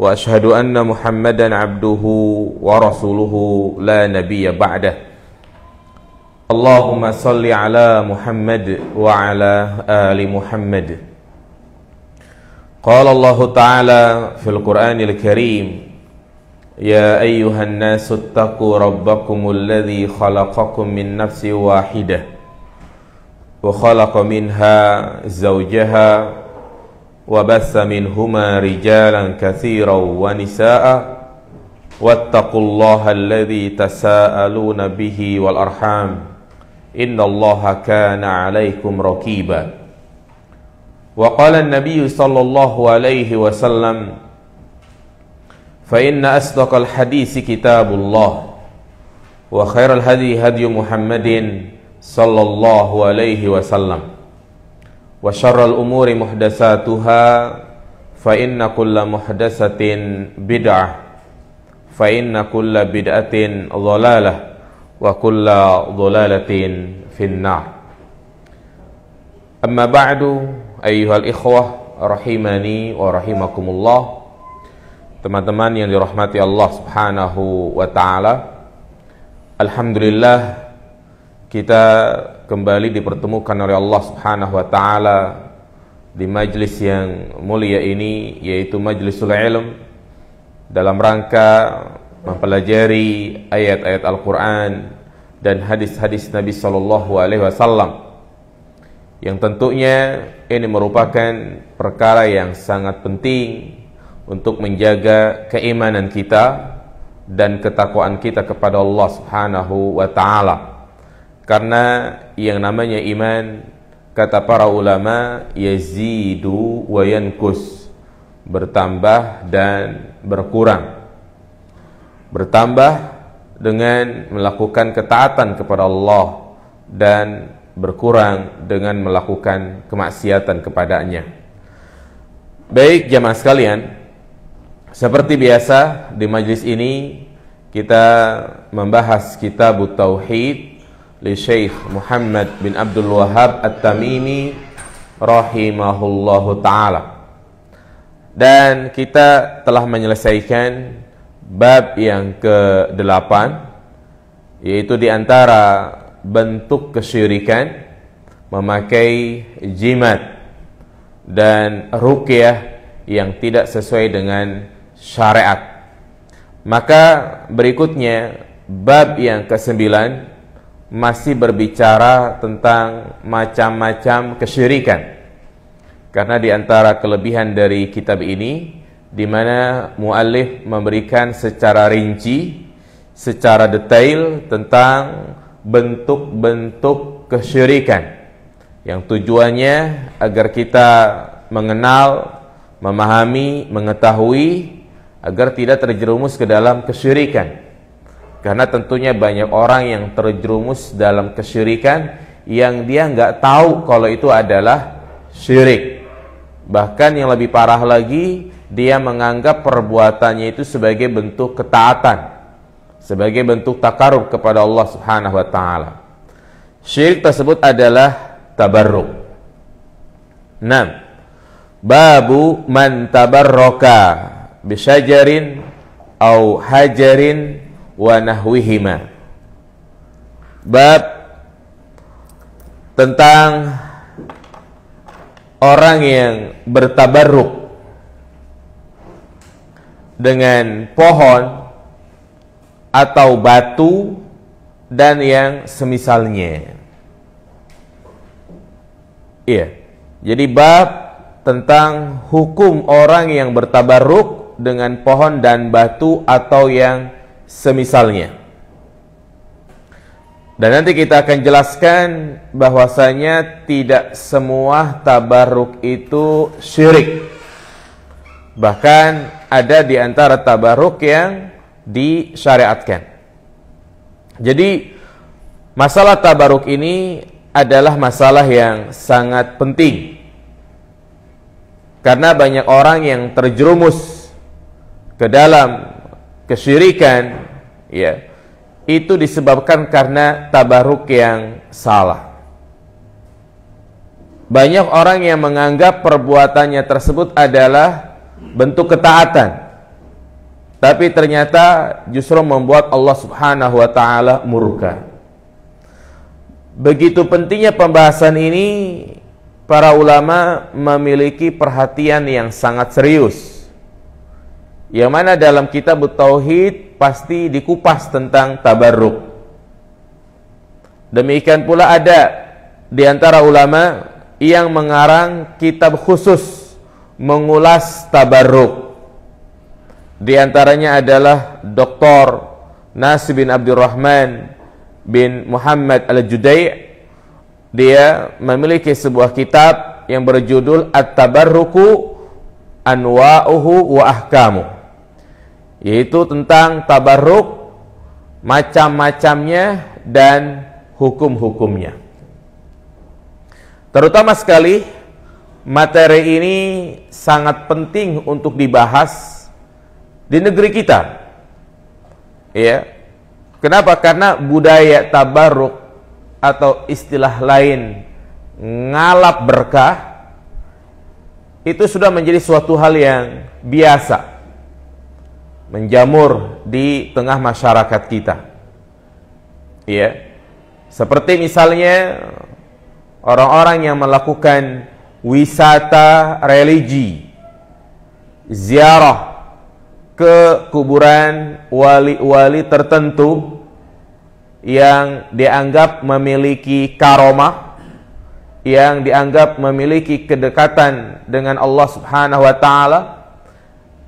واشهد ان محمدا عبده ورسوله لا نبي بعده اللهم صل على محمد وعلى ال محمد قال الله تعالى في القران الكريم يا ايها الناس اتقوا ربكم الذي خلقكم من نفس واحده وخلق منها زوجها وبث منهما رجالا كثيرا ونساء واتقوا الله الذي تساءلون به والأرحام إن الله كان عليكم رقيبا وقال النبي صلى الله عليه وسلم فإن أصدق الحديث كتاب الله وخير الهدي هدي محمد صلى الله عليه وسلم وشر الأمور محدثاتها فإن كل محدثة بدعة فإن كل بدعة ضلالة وكل ضلالة في النار أما بعد أيها الإخوة رحمني ورحمكم الله teman-teman yang dirahmati Allah Subhanahu wa taala Alhamdulillah kita kembali dipertemukan oleh Allah Subhanahu wa taala di majelis yang mulia ini yaitu majelisul ilm dalam rangka mempelajari ayat-ayat Al-Qur'an dan hadis-hadis Nabi sallallahu alaihi wasallam yang tentunya ini merupakan perkara yang sangat penting untuk menjaga keimanan kita dan ketakwaan kita kepada Allah Subhanahu wa taala. Karena yang namanya iman kata para ulama yazidu wa yankus bertambah dan berkurang. Bertambah dengan melakukan ketaatan kepada Allah dan berkurang dengan melakukan kemaksiatan kepadanya. Baik jamaah sekalian, seperti biasa di majlis ini kita membahas kitab Tauhid li Syekh Muhammad bin Abdul Wahab At-Tamimi rahimahullahu Dan kita telah menyelesaikan bab yang ke-8 yaitu di antara bentuk kesyirikan memakai jimat dan ruqyah yang tidak sesuai dengan syariat. Maka berikutnya bab yang ke-9 masih berbicara tentang macam-macam kesyirikan. Karena di antara kelebihan dari kitab ini di mana muallif memberikan secara rinci, secara detail tentang bentuk-bentuk kesyirikan yang tujuannya agar kita mengenal, memahami, mengetahui agar tidak terjerumus ke dalam kesyirikan. Karena tentunya banyak orang yang terjerumus dalam kesyirikan yang dia nggak tahu kalau itu adalah syirik. Bahkan yang lebih parah lagi, dia menganggap perbuatannya itu sebagai bentuk ketaatan, sebagai bentuk takarub kepada Allah Subhanahu wa taala. Syirik tersebut adalah tabarruk. 6. Babu man tabarroka bisajarin au hajarin wa nahwihima. Bab tentang orang yang bertabarruk dengan pohon atau batu dan yang semisalnya. Iya. Jadi bab tentang hukum orang yang bertabaruk dengan pohon dan batu atau yang semisalnya. Dan nanti kita akan jelaskan bahwasanya tidak semua tabaruk itu syirik. Bahkan ada di antara tabaruk yang disyariatkan. Jadi masalah tabaruk ini adalah masalah yang sangat penting. Karena banyak orang yang terjerumus ke dalam kesyirikan ya itu disebabkan karena tabaruk yang salah. Banyak orang yang menganggap perbuatannya tersebut adalah bentuk ketaatan. Tapi ternyata justru membuat Allah Subhanahu wa taala murka. Begitu pentingnya pembahasan ini, para ulama memiliki perhatian yang sangat serius yang mana dalam kitab Tauhid pasti dikupas tentang tabarruk. Demikian pula ada di antara ulama yang mengarang kitab khusus mengulas tabarruk. Di antaranya adalah Dr. Nasib bin Abdurrahman bin Muhammad Al-Judai. Dia memiliki sebuah kitab yang berjudul At-Tabarruku Anwa'uhu wa Ahkamuh yaitu tentang tabarruk, macam-macamnya dan hukum-hukumnya. Terutama sekali materi ini sangat penting untuk dibahas di negeri kita. Ya. Kenapa? Karena budaya tabarruk atau istilah lain ngalap berkah itu sudah menjadi suatu hal yang biasa menjamur di tengah masyarakat kita. Ya. Seperti misalnya orang-orang yang melakukan wisata religi, ziarah ke kuburan wali-wali tertentu yang dianggap memiliki karomah, yang dianggap memiliki kedekatan dengan Allah Subhanahu wa taala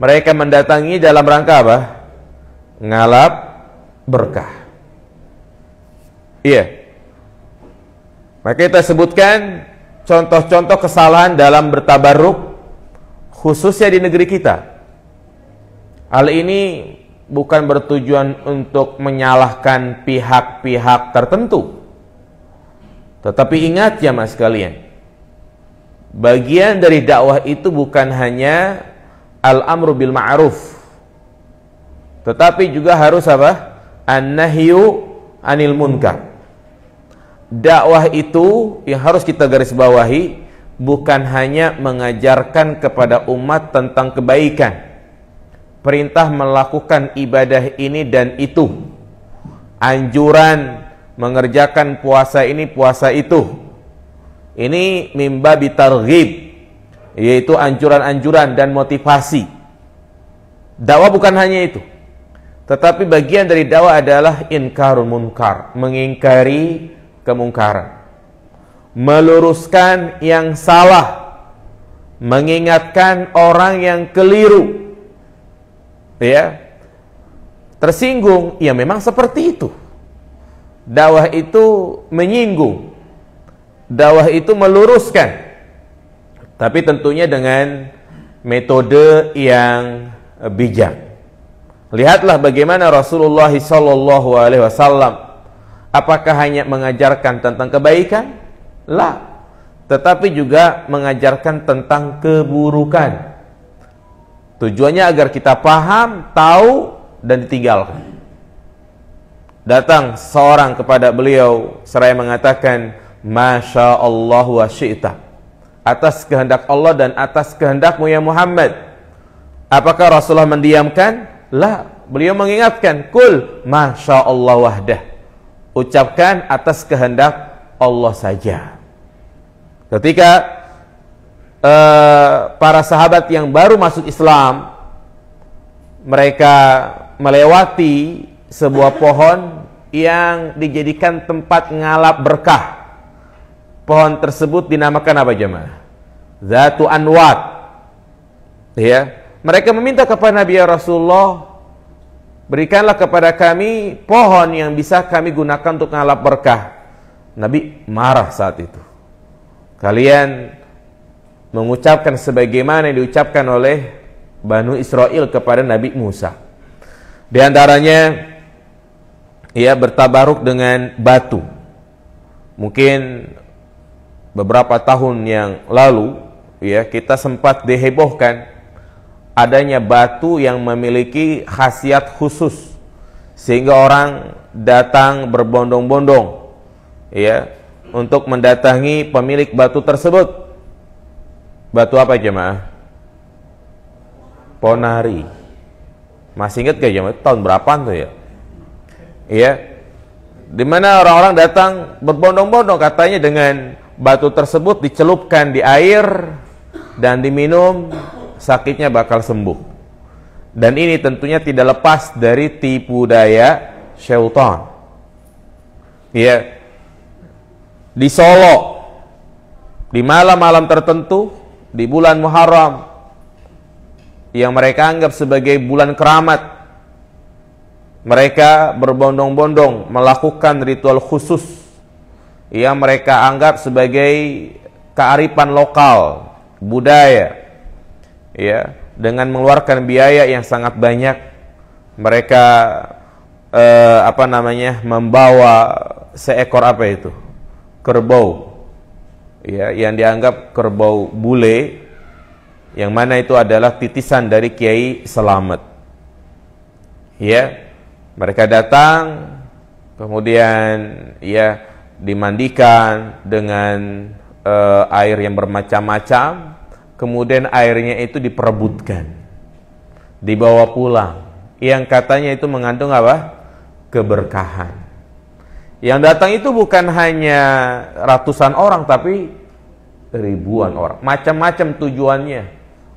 mereka mendatangi dalam rangka apa? Ngalap berkah. Iya. Maka kita sebutkan contoh-contoh kesalahan dalam bertabaruk khususnya di negeri kita. Hal ini bukan bertujuan untuk menyalahkan pihak-pihak tertentu. Tetapi ingat ya mas kalian, bagian dari dakwah itu bukan hanya al-amru bil ma'ruf. Tetapi juga harus apa? An-nahyu anil munkar. Dakwah itu yang harus kita garis bawahi bukan hanya mengajarkan kepada umat tentang kebaikan. Perintah melakukan ibadah ini dan itu. Anjuran mengerjakan puasa ini puasa itu. Ini mimba bitarghib yaitu anjuran-anjuran dan motivasi. Dakwah bukan hanya itu, tetapi bagian dari dakwah adalah inkarun munkar, mengingkari kemungkaran. Meluruskan yang salah, mengingatkan orang yang keliru. Ya. Tersinggung, ya memang seperti itu. Dakwah itu menyinggung. Dakwah itu meluruskan tapi tentunya dengan metode yang bijak. Lihatlah bagaimana Rasulullah Shallallahu Alaihi Wasallam apakah hanya mengajarkan tentang kebaikan? Lah, tetapi juga mengajarkan tentang keburukan. Tujuannya agar kita paham, tahu, dan ditinggalkan. Datang seorang kepada beliau seraya mengatakan, Masya Allah wa syaitan atas kehendak Allah dan atas kehendakmu ya Muhammad. Apakah Rasulullah mendiamkan? Lah, beliau mengingatkan, "Kul masya Allah wahdah." Ucapkan atas kehendak Allah saja. Ketika uh, para sahabat yang baru masuk Islam mereka melewati sebuah pohon yang dijadikan tempat ngalap berkah pohon tersebut dinamakan apa jemaah? Zatu Anwat. Ya, mereka meminta kepada Nabi ya Rasulullah, berikanlah kepada kami pohon yang bisa kami gunakan untuk ngalap berkah. Nabi marah saat itu. Kalian mengucapkan sebagaimana yang diucapkan oleh Banu Israel kepada Nabi Musa. Di antaranya ia bertabaruk dengan batu. Mungkin beberapa tahun yang lalu ya kita sempat dihebohkan adanya batu yang memiliki khasiat khusus sehingga orang datang berbondong-bondong ya untuk mendatangi pemilik batu tersebut. Batu apa jemaah? Ponari. Masih ingat gak jemaah? Tahun berapa tuh ya? Iya. Dimana orang-orang datang berbondong-bondong katanya dengan batu tersebut dicelupkan di air dan diminum, sakitnya bakal sembuh. Dan ini tentunya tidak lepas dari tipu daya syaitan. Ya. Di Solo di malam-malam tertentu di bulan Muharram yang mereka anggap sebagai bulan keramat mereka berbondong-bondong melakukan ritual khusus yang mereka anggap sebagai kearifan lokal, budaya. Ya, dengan mengeluarkan biaya yang sangat banyak mereka eh, apa namanya? membawa seekor apa itu? kerbau. Ya, yang dianggap kerbau bule yang mana itu adalah titisan dari Kiai Selamat. Ya. Mereka datang kemudian ya dimandikan dengan uh, air yang bermacam-macam, kemudian airnya itu diperebutkan, dibawa pulang. Yang katanya itu mengandung apa? Keberkahan. Yang datang itu bukan hanya ratusan orang, tapi ribuan orang. Macam-macam tujuannya.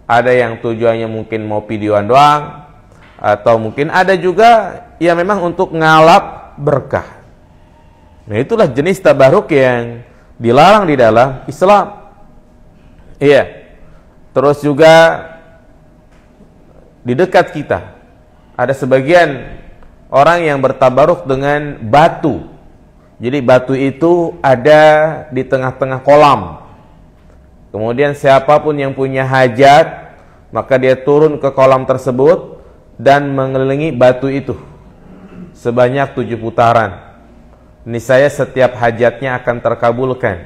Ada yang tujuannya mungkin mau videoan doang, atau mungkin ada juga yang memang untuk ngalap berkah. Nah itulah jenis tabaruk yang dilarang di dalam Islam. Iya. Terus juga di dekat kita ada sebagian orang yang bertabaruk dengan batu. Jadi batu itu ada di tengah-tengah kolam. Kemudian siapapun yang punya hajat, maka dia turun ke kolam tersebut dan mengelilingi batu itu sebanyak tujuh putaran. Ini saya setiap hajatnya akan terkabulkan.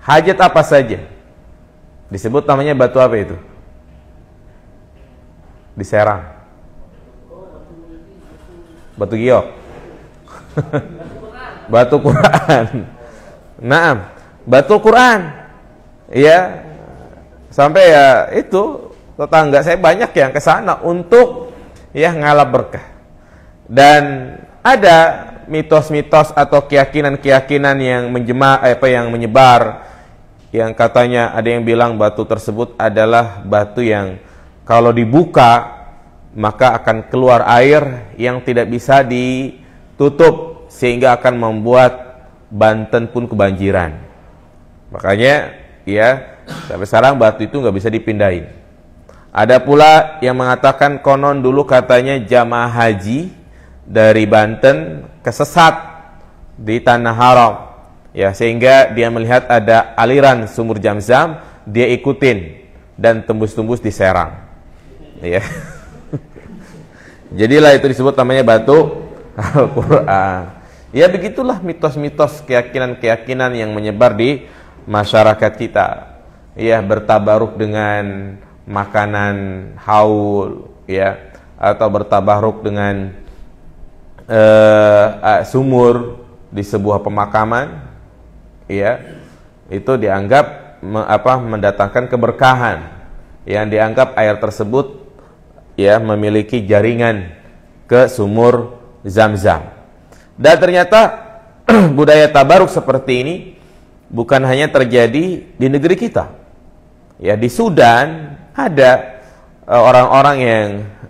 Hajat apa saja? Disebut namanya batu apa itu? Diserang. Batu giok. batu Quran. Nah, batu Quran. Iya. Sampai ya itu tetangga saya banyak yang ke sana untuk ya ngalap berkah. Dan ada mitos-mitos atau keyakinan-keyakinan yang menjema eh, apa yang menyebar yang katanya ada yang bilang batu tersebut adalah batu yang kalau dibuka maka akan keluar air yang tidak bisa ditutup sehingga akan membuat Banten pun kebanjiran. Makanya ya sampai sekarang batu itu nggak bisa dipindahin. Ada pula yang mengatakan konon dulu katanya jamaah haji dari Banten kesesat di tanah haram. Ya, sehingga dia melihat ada aliran sumur jam jam, dia ikutin dan tembus-tembus di Serang. Ya. Jadilah itu disebut namanya batu Al-Qur'an. Ya begitulah mitos-mitos keyakinan-keyakinan yang menyebar di masyarakat kita. Ya bertabaruk dengan makanan haul ya atau bertabaruk dengan uh, sumur di sebuah pemakaman ya itu dianggap me, apa mendatangkan keberkahan yang dianggap air tersebut ya memiliki jaringan ke sumur Zam-Zam. Dan ternyata budaya tabaruk seperti ini bukan hanya terjadi di negeri kita. Ya di Sudan ada eh, orang-orang yang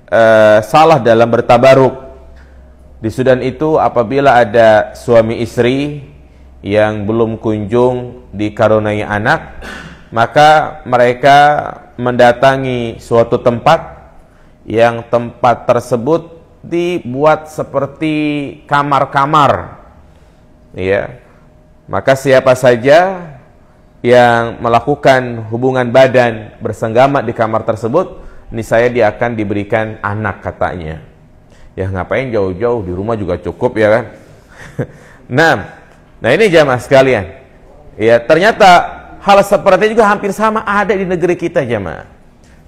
uh, salah dalam bertabaruk di Sudan itu apabila ada suami istri yang belum kunjung dikaruniai anak, maka mereka mendatangi suatu tempat yang tempat tersebut dibuat seperti kamar-kamar. Ya. Maka siapa saja yang melakukan hubungan badan bersenggama di kamar tersebut, niscaya dia akan diberikan anak katanya ya ngapain jauh-jauh di rumah juga cukup ya kan nah nah ini jamaah sekalian ya ternyata hal seperti itu juga hampir sama ada di negeri kita jamaah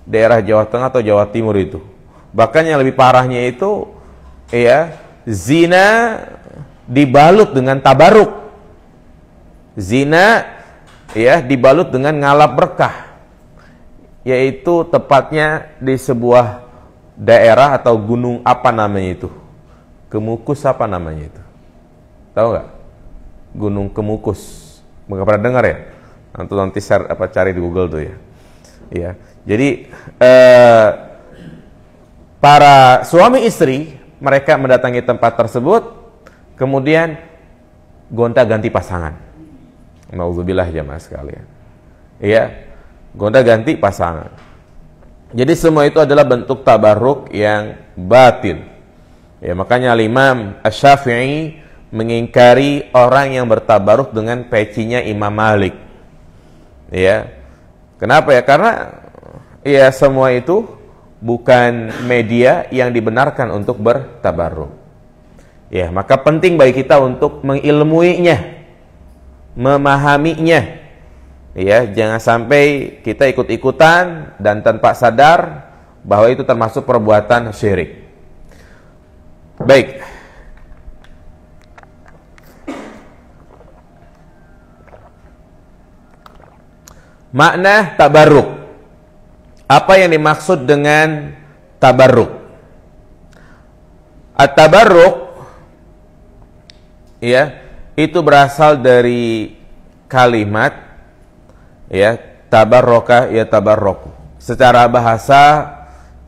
daerah Jawa Tengah atau Jawa Timur itu bahkan yang lebih parahnya itu ya zina dibalut dengan tabaruk zina ya dibalut dengan ngalap berkah yaitu tepatnya di sebuah daerah atau gunung apa namanya itu? Kemukus apa namanya itu? Tahu nggak? Gunung Kemukus. Mengapa pernah dengar ya? Nanti nanti share, apa cari di Google tuh ya. Iya. Jadi eh, para suami istri mereka mendatangi tempat tersebut, kemudian gonta-ganti pasangan. Nauzubillah jamaah sekalian. Iya, gonta-ganti pasangan. Jadi semua itu adalah bentuk tabarruk yang batin. Ya, makanya Imam Asy-Syafi'i mengingkari orang yang bertabaruk dengan pecinya Imam Malik. Ya. Kenapa ya? Karena ya semua itu bukan media yang dibenarkan untuk bertabaruk. Ya, maka penting bagi kita untuk mengilmuinya, memahaminya. Ya, jangan sampai kita ikut-ikutan dan tanpa sadar bahwa itu termasuk perbuatan syirik. Baik. Makna tabarruk. Apa yang dimaksud dengan tabarruk? At-tabarruk ya, itu berasal dari kalimat ya tabarroka ya tabarrok secara bahasa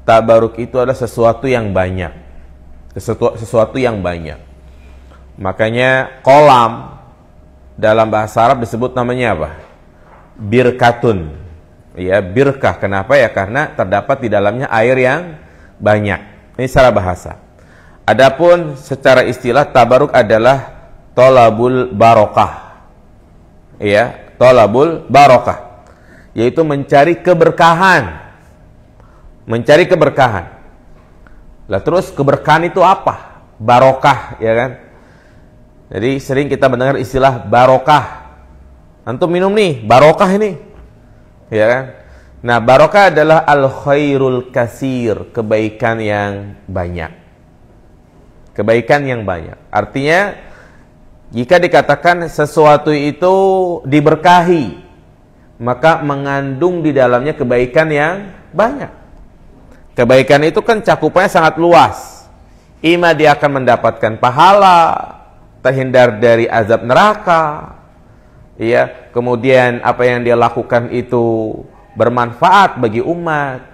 tabaruk itu adalah sesuatu yang banyak sesuatu, sesuatu yang banyak makanya kolam dalam bahasa Arab disebut namanya apa birkatun ya birkah kenapa ya karena terdapat di dalamnya air yang banyak ini secara bahasa adapun secara istilah tabaruk adalah tolabul barokah ya Tolabul barokah. Yaitu mencari keberkahan. Mencari keberkahan. Lah terus keberkahan itu apa? Barokah, ya kan? Jadi sering kita mendengar istilah barokah. Antum minum nih, barokah ini. Ya kan? Nah, barokah adalah al khairul kasir, kebaikan yang banyak. Kebaikan yang banyak. Artinya jika dikatakan sesuatu itu diberkahi, maka mengandung di dalamnya kebaikan yang banyak. Kebaikan itu kan cakupannya sangat luas. Ima dia akan mendapatkan pahala, terhindar dari azab neraka, ya. Kemudian apa yang dia lakukan itu bermanfaat bagi umat.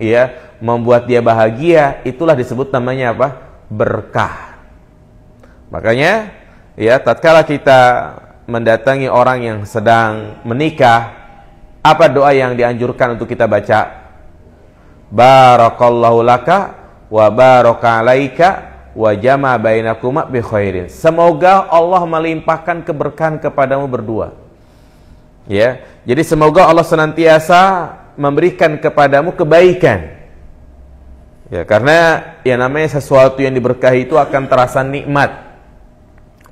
Ya, membuat dia bahagia, itulah disebut namanya apa? berkah. Makanya ya tatkala kita mendatangi orang yang sedang menikah apa doa yang dianjurkan untuk kita baca barakallahu laka wa baraka wa jama bainakuma bi khairin semoga Allah melimpahkan keberkahan kepadamu berdua ya jadi semoga Allah senantiasa memberikan kepadamu kebaikan ya karena yang namanya sesuatu yang diberkahi itu akan terasa nikmat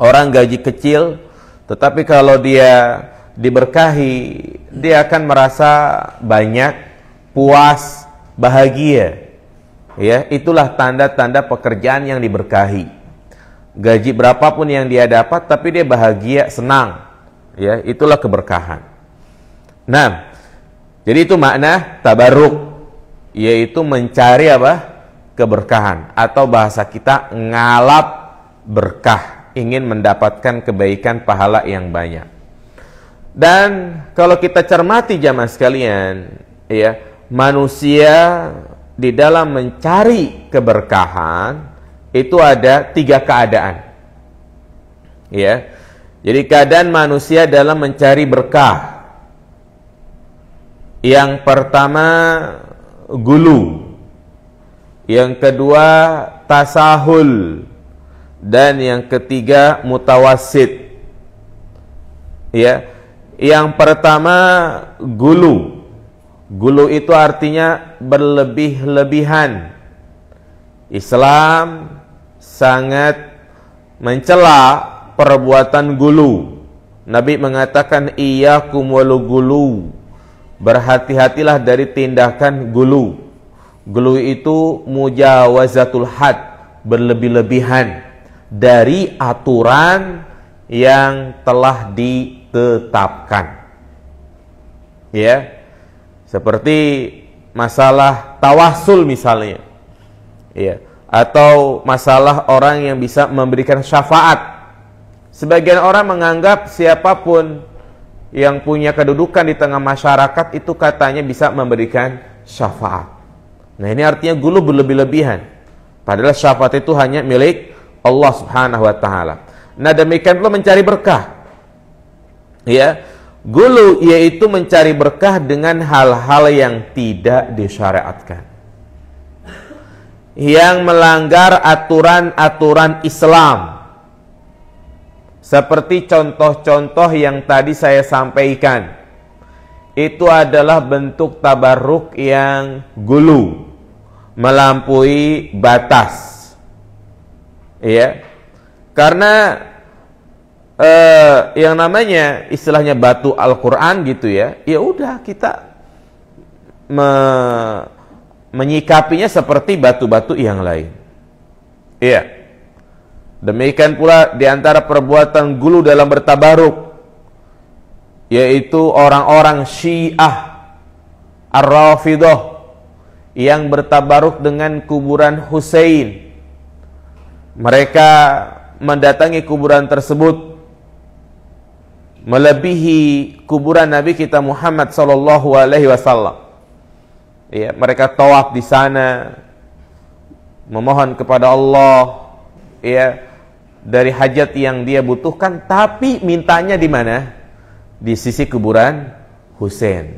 Orang gaji kecil, tetapi kalau dia diberkahi, dia akan merasa banyak, puas, bahagia. Ya, itulah tanda-tanda pekerjaan yang diberkahi. Gaji berapapun yang dia dapat, tapi dia bahagia, senang. Ya, itulah keberkahan. Nah, jadi itu makna tabaruk, yaitu mencari apa? keberkahan atau bahasa kita ngalap berkah ingin mendapatkan kebaikan pahala yang banyak. Dan kalau kita cermati jamaah sekalian, ya, manusia di dalam mencari keberkahan itu ada tiga keadaan. Ya. Jadi keadaan manusia dalam mencari berkah. Yang pertama gulu. Yang kedua tasahul dan yang ketiga mutawasid ya yang pertama gulu gulu itu artinya berlebih-lebihan Islam sangat mencela perbuatan gulu Nabi mengatakan iya kumwalu gulu berhati-hatilah dari tindakan gulu gulu itu mujawazatul had berlebih-lebihan dari aturan yang telah ditetapkan. Ya. Seperti masalah tawasul misalnya. Ya, atau masalah orang yang bisa memberikan syafaat. Sebagian orang menganggap siapapun yang punya kedudukan di tengah masyarakat itu katanya bisa memberikan syafaat. Nah, ini artinya gulu berlebih-lebihan. Padahal syafaat itu hanya milik Allah Subhanahu wa taala. Nah, demikian pula mencari berkah. Ya. Gulu yaitu mencari berkah dengan hal-hal yang tidak disyariatkan. Yang melanggar aturan-aturan Islam. Seperti contoh-contoh yang tadi saya sampaikan. Itu adalah bentuk tabarruk yang gulu, melampaui batas Iya. Karena eh, yang namanya istilahnya batu Al-Qur'an gitu ya. Ya udah kita me menyikapinya seperti batu-batu yang lain. Iya. Demikian pula diantara perbuatan gulu dalam bertabaruk yaitu orang-orang Syiah Ar-Rafidah yang bertabaruk dengan kuburan Hussein mereka mendatangi kuburan tersebut melebihi kuburan Nabi kita Muhammad sallallahu alaihi wasallam. Ya, mereka tawaf di sana memohon kepada Allah ya dari hajat yang dia butuhkan tapi mintanya di mana? Di sisi kuburan Husain.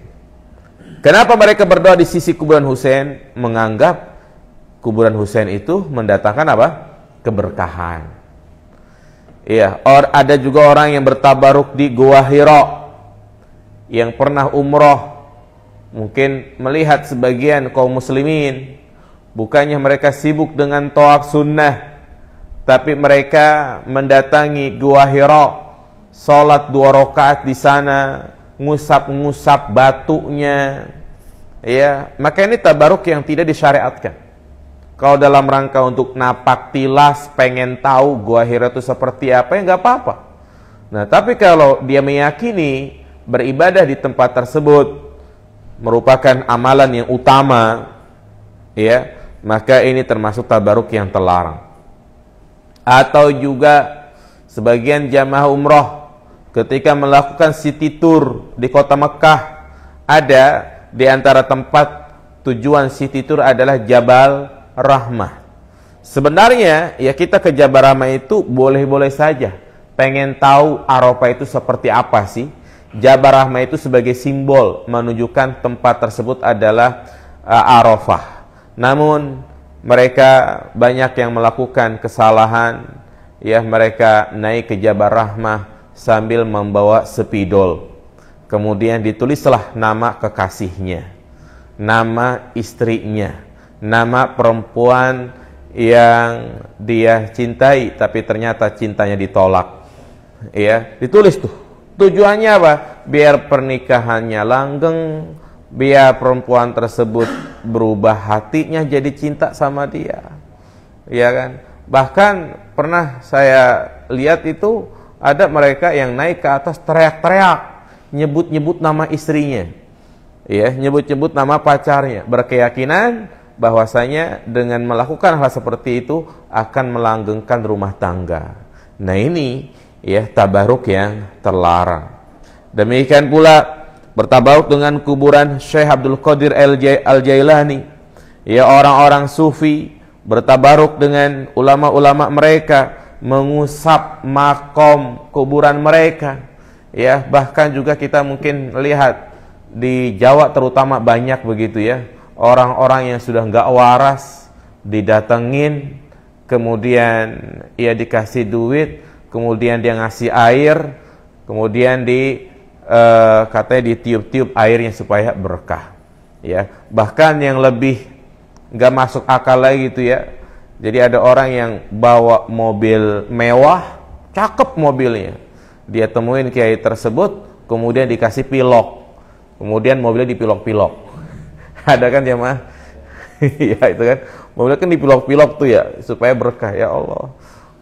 Kenapa mereka berdoa di sisi kuburan Husain? Menganggap kuburan Husain itu mendatangkan apa? keberkahan. Iya, or ada juga orang yang bertabaruk di Gua Hiro yang pernah umroh mungkin melihat sebagian kaum muslimin bukannya mereka sibuk dengan toab sunnah tapi mereka mendatangi Gua Hiro sholat dua rakaat di sana ngusap-ngusap batunya ya maka ini tabaruk yang tidak disyariatkan kalau dalam rangka untuk napak tilas, pengen tahu gua akhirnya itu seperti apa, ya nggak apa-apa. Nah, tapi kalau dia meyakini beribadah di tempat tersebut merupakan amalan yang utama, ya, maka ini termasuk tabaruk yang terlarang. Atau juga sebagian jamaah umroh ketika melakukan city tour di kota Mekah, ada di antara tempat tujuan city tour adalah Jabal rahmah. Sebenarnya ya kita ke Jabarama itu boleh-boleh saja. Pengen tahu Arofa itu seperti apa sih? Jabarama itu sebagai simbol menunjukkan tempat tersebut adalah uh, Arafah. Namun mereka banyak yang melakukan kesalahan. Ya mereka naik ke Jabar Rahmah sambil membawa sepidol. Kemudian ditulislah nama kekasihnya, nama istrinya, nama perempuan yang dia cintai tapi ternyata cintanya ditolak. Ya, ditulis tuh. Tujuannya apa? Biar pernikahannya langgeng, biar perempuan tersebut berubah hatinya jadi cinta sama dia. Ya kan? Bahkan pernah saya lihat itu ada mereka yang naik ke atas teriak-teriak nyebut-nyebut nama istrinya. Ya, nyebut-nyebut nama pacarnya, berkeyakinan bahwasanya dengan melakukan hal seperti itu akan melanggengkan rumah tangga. Nah ini ya tabaruk yang terlarang. Demikian pula bertabaruk dengan kuburan Syekh Abdul Qadir Al-Jailani. Ya orang-orang sufi bertabaruk dengan ulama-ulama mereka mengusap makom kuburan mereka. Ya, bahkan juga kita mungkin lihat di Jawa terutama banyak begitu ya orang-orang yang sudah nggak waras didatengin kemudian ia dikasih duit kemudian dia ngasih air kemudian di uh, katanya ditiup-tiup airnya supaya berkah ya bahkan yang lebih nggak masuk akal lagi gitu ya jadi ada orang yang bawa mobil mewah cakep mobilnya dia temuin kiai tersebut kemudian dikasih pilok kemudian mobilnya dipilok-pilok ada kan ya, jamaah ya itu kan mau lihat kan dipilok-pilok tuh ya supaya berkah ya Allah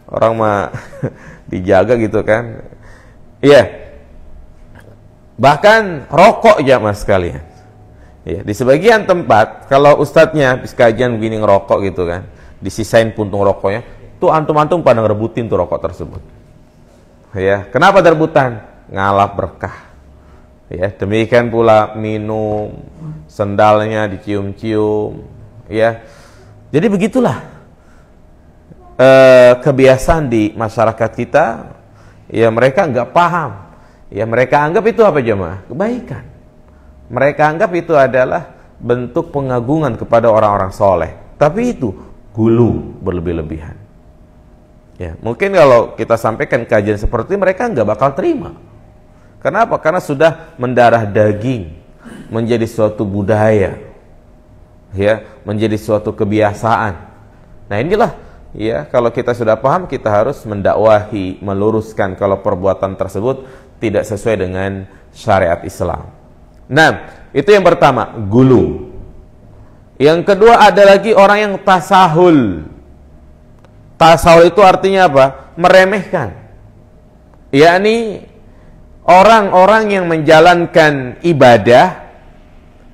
orang mah dijaga gitu kan iya bahkan rokok jamaah ya, sekalian ya di sebagian tempat kalau ustadznya kajian begini ngerokok gitu kan disisain puntung rokoknya tuh antum-antum pada ngerebutin tuh rokok tersebut ya kenapa terbutan ngalap berkah Ya, demikian pula minum, sendalnya dicium-cium, ya. Jadi begitulah e, kebiasaan di masyarakat kita. Ya mereka nggak paham. Ya mereka anggap itu apa jemaah? Kebaikan. Mereka anggap itu adalah bentuk pengagungan kepada orang-orang soleh. Tapi itu gulu berlebih-lebihan. Ya, mungkin kalau kita sampaikan kajian seperti mereka nggak bakal terima. Kenapa? Karena sudah mendarah daging, menjadi suatu budaya, ya, menjadi suatu kebiasaan. Nah inilah, ya, kalau kita sudah paham kita harus mendakwahi, meluruskan kalau perbuatan tersebut tidak sesuai dengan syariat Islam. Nah, itu yang pertama, gulu. Yang kedua ada lagi orang yang tasahul. Tasahul itu artinya apa? Meremehkan. Yakni orang-orang yang menjalankan ibadah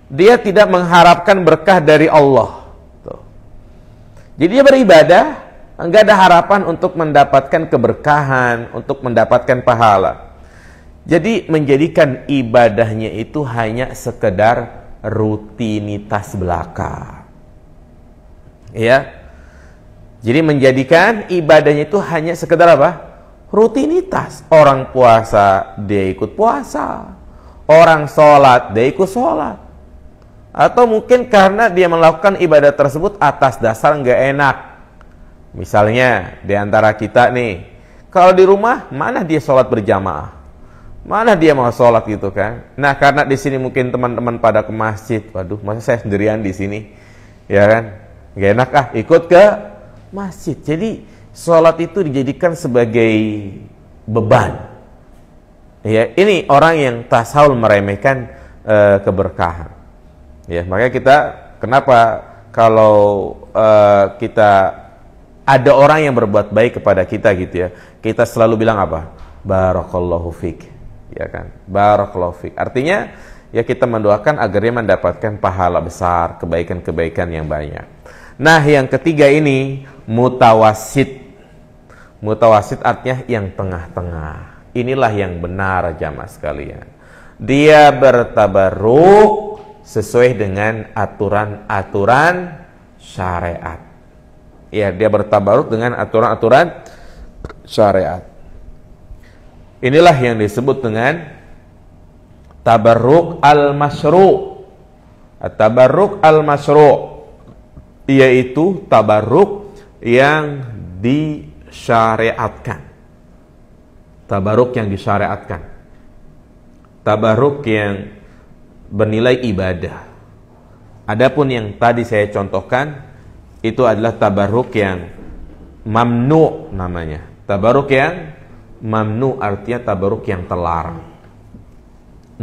dia tidak mengharapkan berkah dari Allah. Tuh. Jadi dia beribadah, enggak ada harapan untuk mendapatkan keberkahan, untuk mendapatkan pahala. Jadi menjadikan ibadahnya itu hanya sekedar rutinitas belaka. Ya. Jadi menjadikan ibadahnya itu hanya sekedar apa? rutinitas. Orang puasa, dia ikut puasa. Orang sholat, dia ikut sholat. Atau mungkin karena dia melakukan ibadah tersebut atas dasar nggak enak. Misalnya, di antara kita nih, kalau di rumah, mana dia sholat berjamaah? mana dia mau sholat gitu kan? Nah karena di sini mungkin teman-teman pada ke masjid, waduh masa saya sendirian di sini, ya kan? Gak enak ah, ikut ke masjid. Jadi sholat itu dijadikan sebagai beban. Ya, ini orang yang tasawul meremehkan e, keberkahan. Ya, makanya kita kenapa kalau e, kita ada orang yang berbuat baik kepada kita gitu ya, kita selalu bilang apa? Barakallahu fiq. Ya kan? Barakallahu fiq. Artinya ya kita mendoakan agar dia mendapatkan pahala besar, kebaikan-kebaikan yang banyak. Nah, yang ketiga ini mutawasit Mutawasit artinya yang tengah-tengah. Inilah yang benar jamaah sekalian. Dia bertabaruk sesuai dengan aturan-aturan syariat. Ya, dia bertabaruk dengan aturan-aturan syariat. Inilah yang disebut dengan tabaruk al-masyru. Tabaruk al-masyru yaitu tabaruk yang di syariatkan. Tabaruk yang disyariatkan. Tabaruk yang bernilai ibadah. Adapun yang tadi saya contohkan itu adalah tabaruk yang mamnu namanya. Tabaruk yang mamnu artinya tabaruk yang terlarang.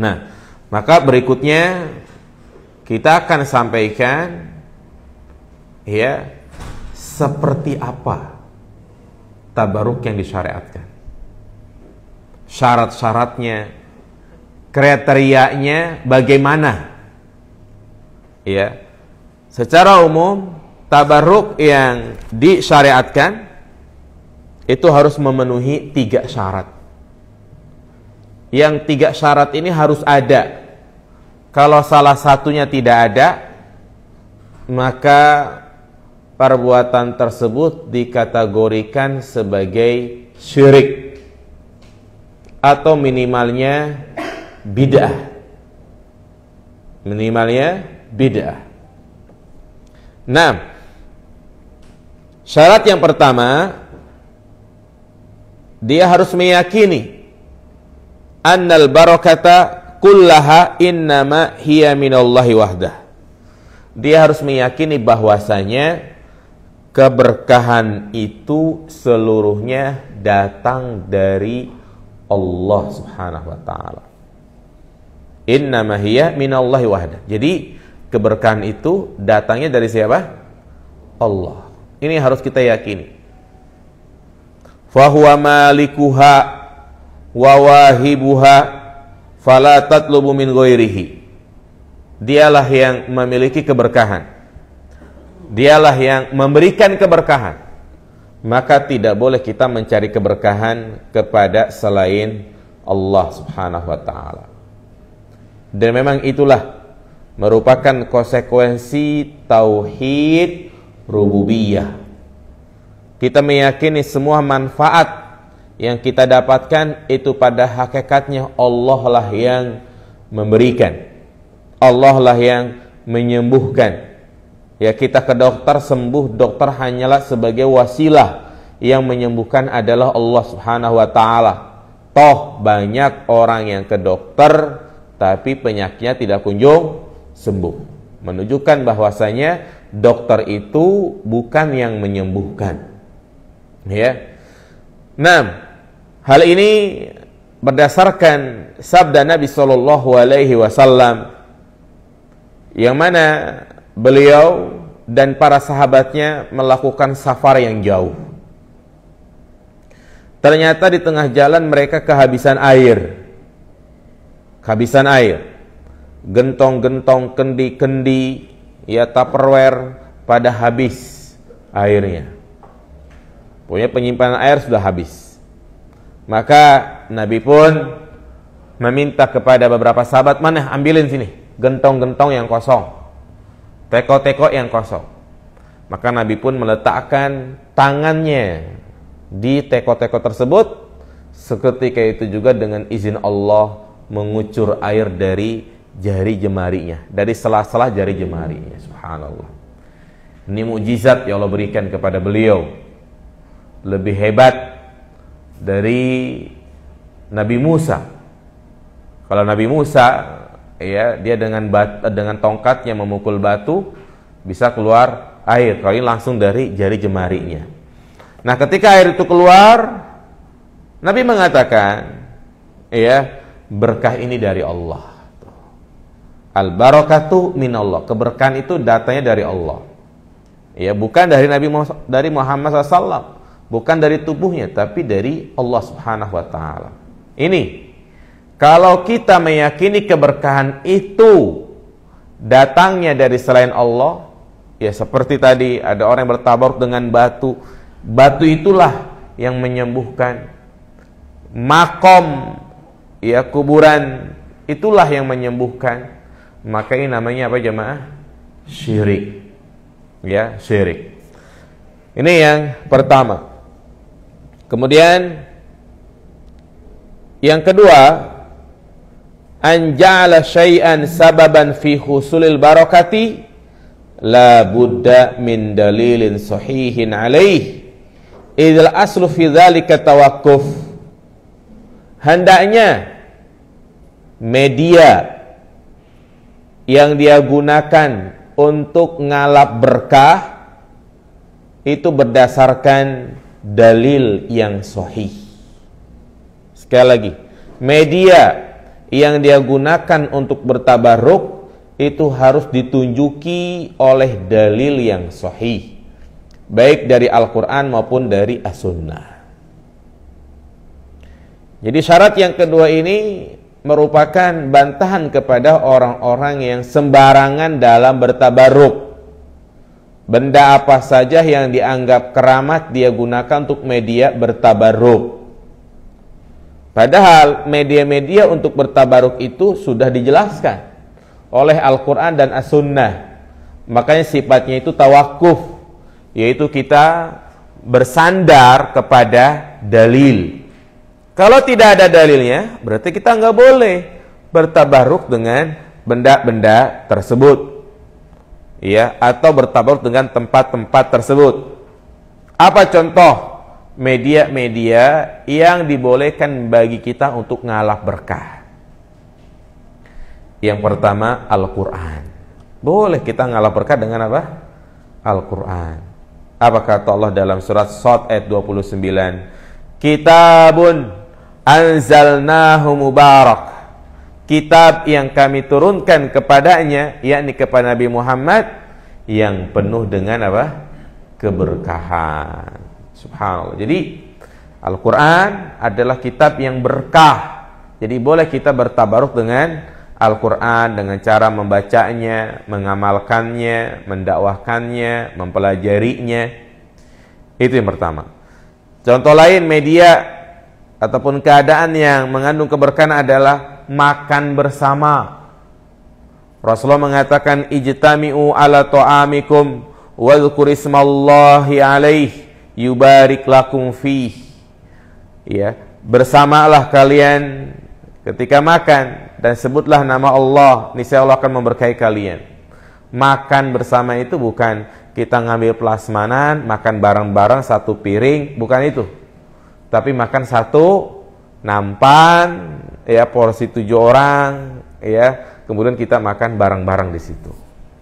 Nah, maka berikutnya kita akan sampaikan ya seperti apa tabaruk yang disyariatkan. Syarat-syaratnya, kriterianya bagaimana? Ya. Secara umum, tabaruk yang disyariatkan itu harus memenuhi tiga syarat. Yang tiga syarat ini harus ada. Kalau salah satunya tidak ada, maka perbuatan tersebut dikategorikan sebagai syirik atau minimalnya bid'ah. Minimalnya bid'ah. Nah, syarat yang pertama dia harus meyakini annal barakata kullaha innama hiya minallahi wahdah. Dia harus meyakini bahwasanya keberkahan itu seluruhnya datang dari Allah Subhanahu wa taala. Innamahiyya minallahi wahda. Jadi keberkahan itu datangnya dari siapa? Allah. Ini harus kita yakini. Fahuwa malikuha wa wahibuha fala tatlubu min ghairihi. Dialah yang memiliki keberkahan dialah yang memberikan keberkahan maka tidak boleh kita mencari keberkahan kepada selain Allah Subhanahu wa taala. Dan memang itulah merupakan konsekuensi tauhid rububiyah. Kita meyakini semua manfaat yang kita dapatkan itu pada hakikatnya Allah lah yang memberikan. Allah lah yang menyembuhkan. Ya kita ke dokter sembuh, dokter hanyalah sebagai wasilah yang menyembuhkan adalah Allah Subhanahu wa taala. Toh banyak orang yang ke dokter tapi penyakitnya tidak kunjung sembuh. Menunjukkan bahwasanya dokter itu bukan yang menyembuhkan. Ya. Nah, hal ini berdasarkan sabda Nabi Shallallahu alaihi wasallam yang mana beliau dan para sahabatnya melakukan safar yang jauh. Ternyata di tengah jalan mereka kehabisan air. Kehabisan air. Gentong-gentong, kendi-kendi, ya tupperware pada habis airnya. Punya penyimpanan air sudah habis. Maka Nabi pun meminta kepada beberapa sahabat, mana ambilin sini, gentong-gentong yang kosong teko-teko yang kosong. Maka Nabi pun meletakkan tangannya di teko-teko tersebut. Seketika itu juga dengan izin Allah mengucur air dari jari jemarinya, dari sela-sela jari jemarinya. Subhanallah. Ini mujizat yang Allah berikan kepada beliau. Lebih hebat dari Nabi Musa. Kalau Nabi Musa ya dia dengan bat, dengan tongkatnya memukul batu bisa keluar air ini langsung dari jari jemarinya. Nah, ketika air itu keluar Nabi mengatakan ya berkah ini dari Allah. Al barokatu min Allah. Keberkahan itu datanya dari Allah. Ya, bukan dari Nabi dari Muhammad SAW, bukan dari tubuhnya, tapi dari Allah Subhanahu wa taala. Ini kalau kita meyakini keberkahan itu datangnya dari selain Allah, ya seperti tadi ada orang yang bertabur dengan batu, batu itulah yang menyembuhkan. Makom, ya kuburan itulah yang menyembuhkan. Maka ini namanya apa jemaah? Syirik. Ya, syirik. Ini yang pertama. Kemudian yang kedua, anja'ala syai'an sababan fi husulil barakati la budda min dalilin sahihin alaih idhal aslu fi dhalika tawakuf hendaknya media yang dia gunakan untuk ngalap berkah itu berdasarkan dalil yang sahih sekali lagi media yang dia gunakan untuk bertabaruk itu harus ditunjuki oleh dalil yang sahih baik dari Al-Qur'an maupun dari As-Sunnah. Jadi syarat yang kedua ini merupakan bantahan kepada orang-orang yang sembarangan dalam bertabaruk. Benda apa saja yang dianggap keramat dia gunakan untuk media bertabaruk. Padahal media-media untuk bertabaruk itu sudah dijelaskan oleh Al-Quran dan As-Sunnah. Makanya sifatnya itu tawakuf, yaitu kita bersandar kepada dalil. Kalau tidak ada dalilnya, berarti kita nggak boleh bertabaruk dengan benda-benda tersebut. Ya, atau bertabaruk dengan tempat-tempat tersebut. Apa contoh media-media yang dibolehkan bagi kita untuk ngalah berkah. Yang pertama Al-Quran. Boleh kita ngalah berkah dengan apa? Al-Quran. Apa kata Allah dalam surat Sot ayat 29? Kitabun anzalnahu mubarak. Kitab yang kami turunkan kepadanya, yakni kepada Nabi Muhammad, yang penuh dengan apa? Keberkahan. Subhanallah. Jadi Al-Qur'an adalah kitab yang berkah. Jadi boleh kita bertabaruk dengan Al-Qur'an dengan cara membacanya, mengamalkannya, mendakwahkannya, mempelajarinya. Itu yang pertama. Contoh lain media ataupun keadaan yang mengandung keberkahan adalah makan bersama. Rasulullah mengatakan ijtami'u ala ta'amikum wal ismallahi alaih yubarik lakum fi ya bersamalah kalian ketika makan dan sebutlah nama Allah niscaya Allah akan memberkahi kalian makan bersama itu bukan kita ngambil plasmanan makan bareng-bareng satu piring bukan itu tapi makan satu nampan ya porsi tujuh orang ya kemudian kita makan bareng-bareng di situ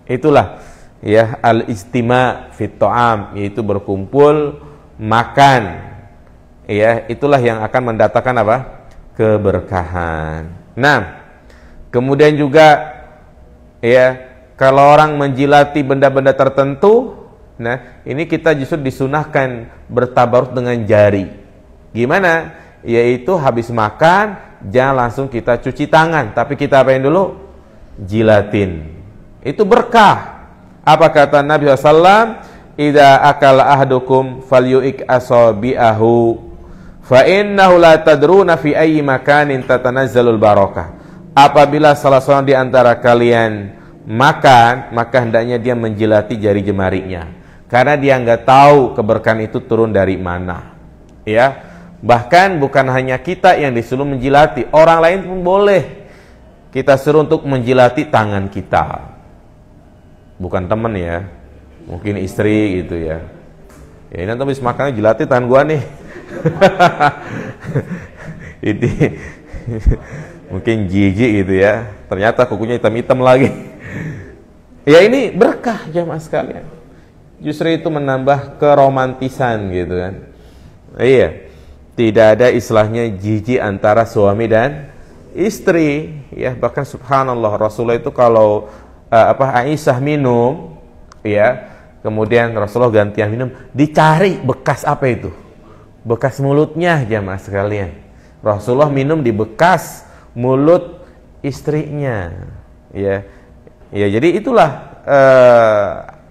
itulah ya al istima fit ta'am yaitu berkumpul makan ya itulah yang akan mendatangkan apa keberkahan nah kemudian juga ya kalau orang menjilati benda-benda tertentu nah ini kita justru disunahkan bertabarut dengan jari gimana yaitu habis makan jangan langsung kita cuci tangan tapi kita apain dulu jilatin itu berkah apa kata Nabi SAW? Ida akal ahdukum fal falyu'ik asabi'ahu fa innahu la tadruna fi ayyi makanin tatanazzalul barakah. Apabila salah seorang di antara kalian makan, maka hendaknya dia menjilati jari jemarinya. Karena dia nggak tahu keberkahan itu turun dari mana. Ya, bahkan bukan hanya kita yang disuruh menjilati, orang lain pun boleh kita suruh untuk menjilati tangan kita bukan temen ya mungkin istri gitu ya ya ini tapi makannya jelati tangan gua nih ini mungkin jijik gitu ya ternyata kukunya hitam-hitam lagi ya ini berkah jamaah sekalian justru itu menambah keromantisan gitu kan iya tidak ada istilahnya jijik antara suami dan istri ya bahkan subhanallah Rasulullah itu kalau uh, apa Aisyah minum ya kemudian Rasulullah gantian minum dicari bekas apa itu bekas mulutnya jamaah sekalian Rasulullah minum di bekas mulut istrinya ya ya jadi itulah uh,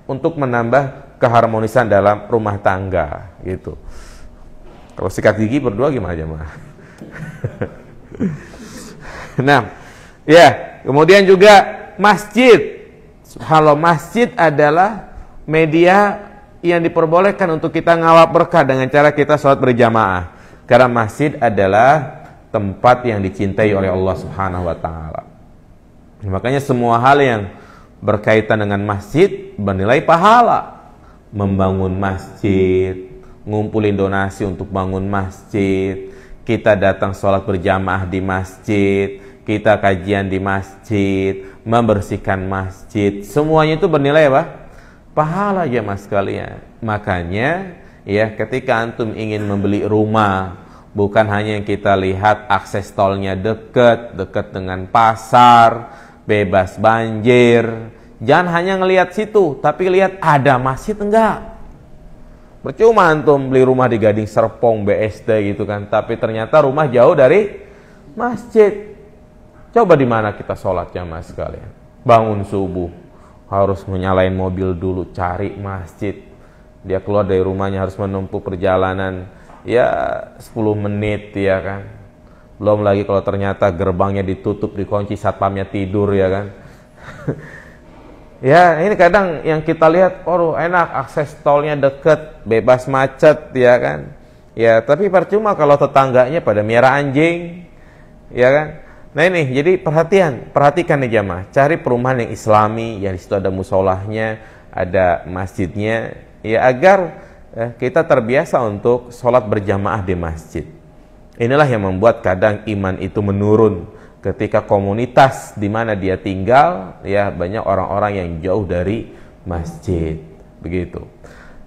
untuk menambah keharmonisan dalam rumah tangga gitu kalau sikat gigi berdua gimana jamaah nah ya kemudian juga masjid. Subhanallah, masjid adalah media yang diperbolehkan untuk kita ngawap berkah dengan cara kita sholat berjamaah. Karena masjid adalah tempat yang dicintai oleh Allah Subhanahu wa taala. Makanya semua hal yang berkaitan dengan masjid bernilai pahala. Membangun masjid, ngumpulin donasi untuk bangun masjid, kita datang sholat berjamaah di masjid, kita kajian di masjid, membersihkan masjid, semuanya itu bernilai apa? Pahala ya mas kalian. Makanya ya ketika antum ingin membeli rumah, bukan hanya yang kita lihat akses tolnya dekat, dekat dengan pasar, bebas banjir. Jangan hanya ngelihat situ, tapi lihat ada masjid enggak. Percuma antum beli rumah di Gading Serpong BSD gitu kan, tapi ternyata rumah jauh dari masjid Coba di mana kita sholatnya mas kalian. Bangun subuh, harus menyalain mobil dulu, cari masjid. Dia keluar dari rumahnya harus menempuh perjalanan ya 10 menit ya kan. Belum lagi kalau ternyata gerbangnya ditutup, dikunci, satpamnya tidur ya kan. ya ini kadang yang kita lihat, oh enak akses tolnya deket, bebas macet ya kan. Ya tapi percuma kalau tetangganya pada miara anjing ya kan Nah ini, jadi perhatian, perhatikan nih jamaah, cari perumahan yang islami, yang di situ ada musolahnya, ada masjidnya, ya agar eh, kita terbiasa untuk sholat berjamaah di masjid. Inilah yang membuat kadang iman itu menurun ketika komunitas di mana dia tinggal, ya banyak orang-orang yang jauh dari masjid, begitu.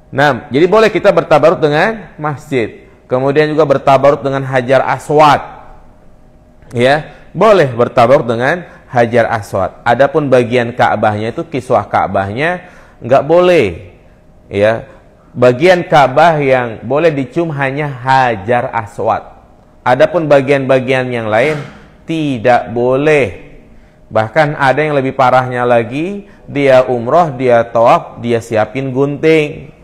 Nah, jadi boleh kita bertabarut dengan masjid, kemudian juga bertabarut dengan hajar aswad, ya boleh bertabur dengan Hajar Aswad. Adapun bagian Ka'bahnya itu kiswah Ka'bahnya nggak boleh. Ya, bagian Ka'bah yang boleh dicium hanya Hajar Aswad. Adapun bagian-bagian yang lain tidak boleh. Bahkan ada yang lebih parahnya lagi, dia umroh, dia toab, dia siapin gunting.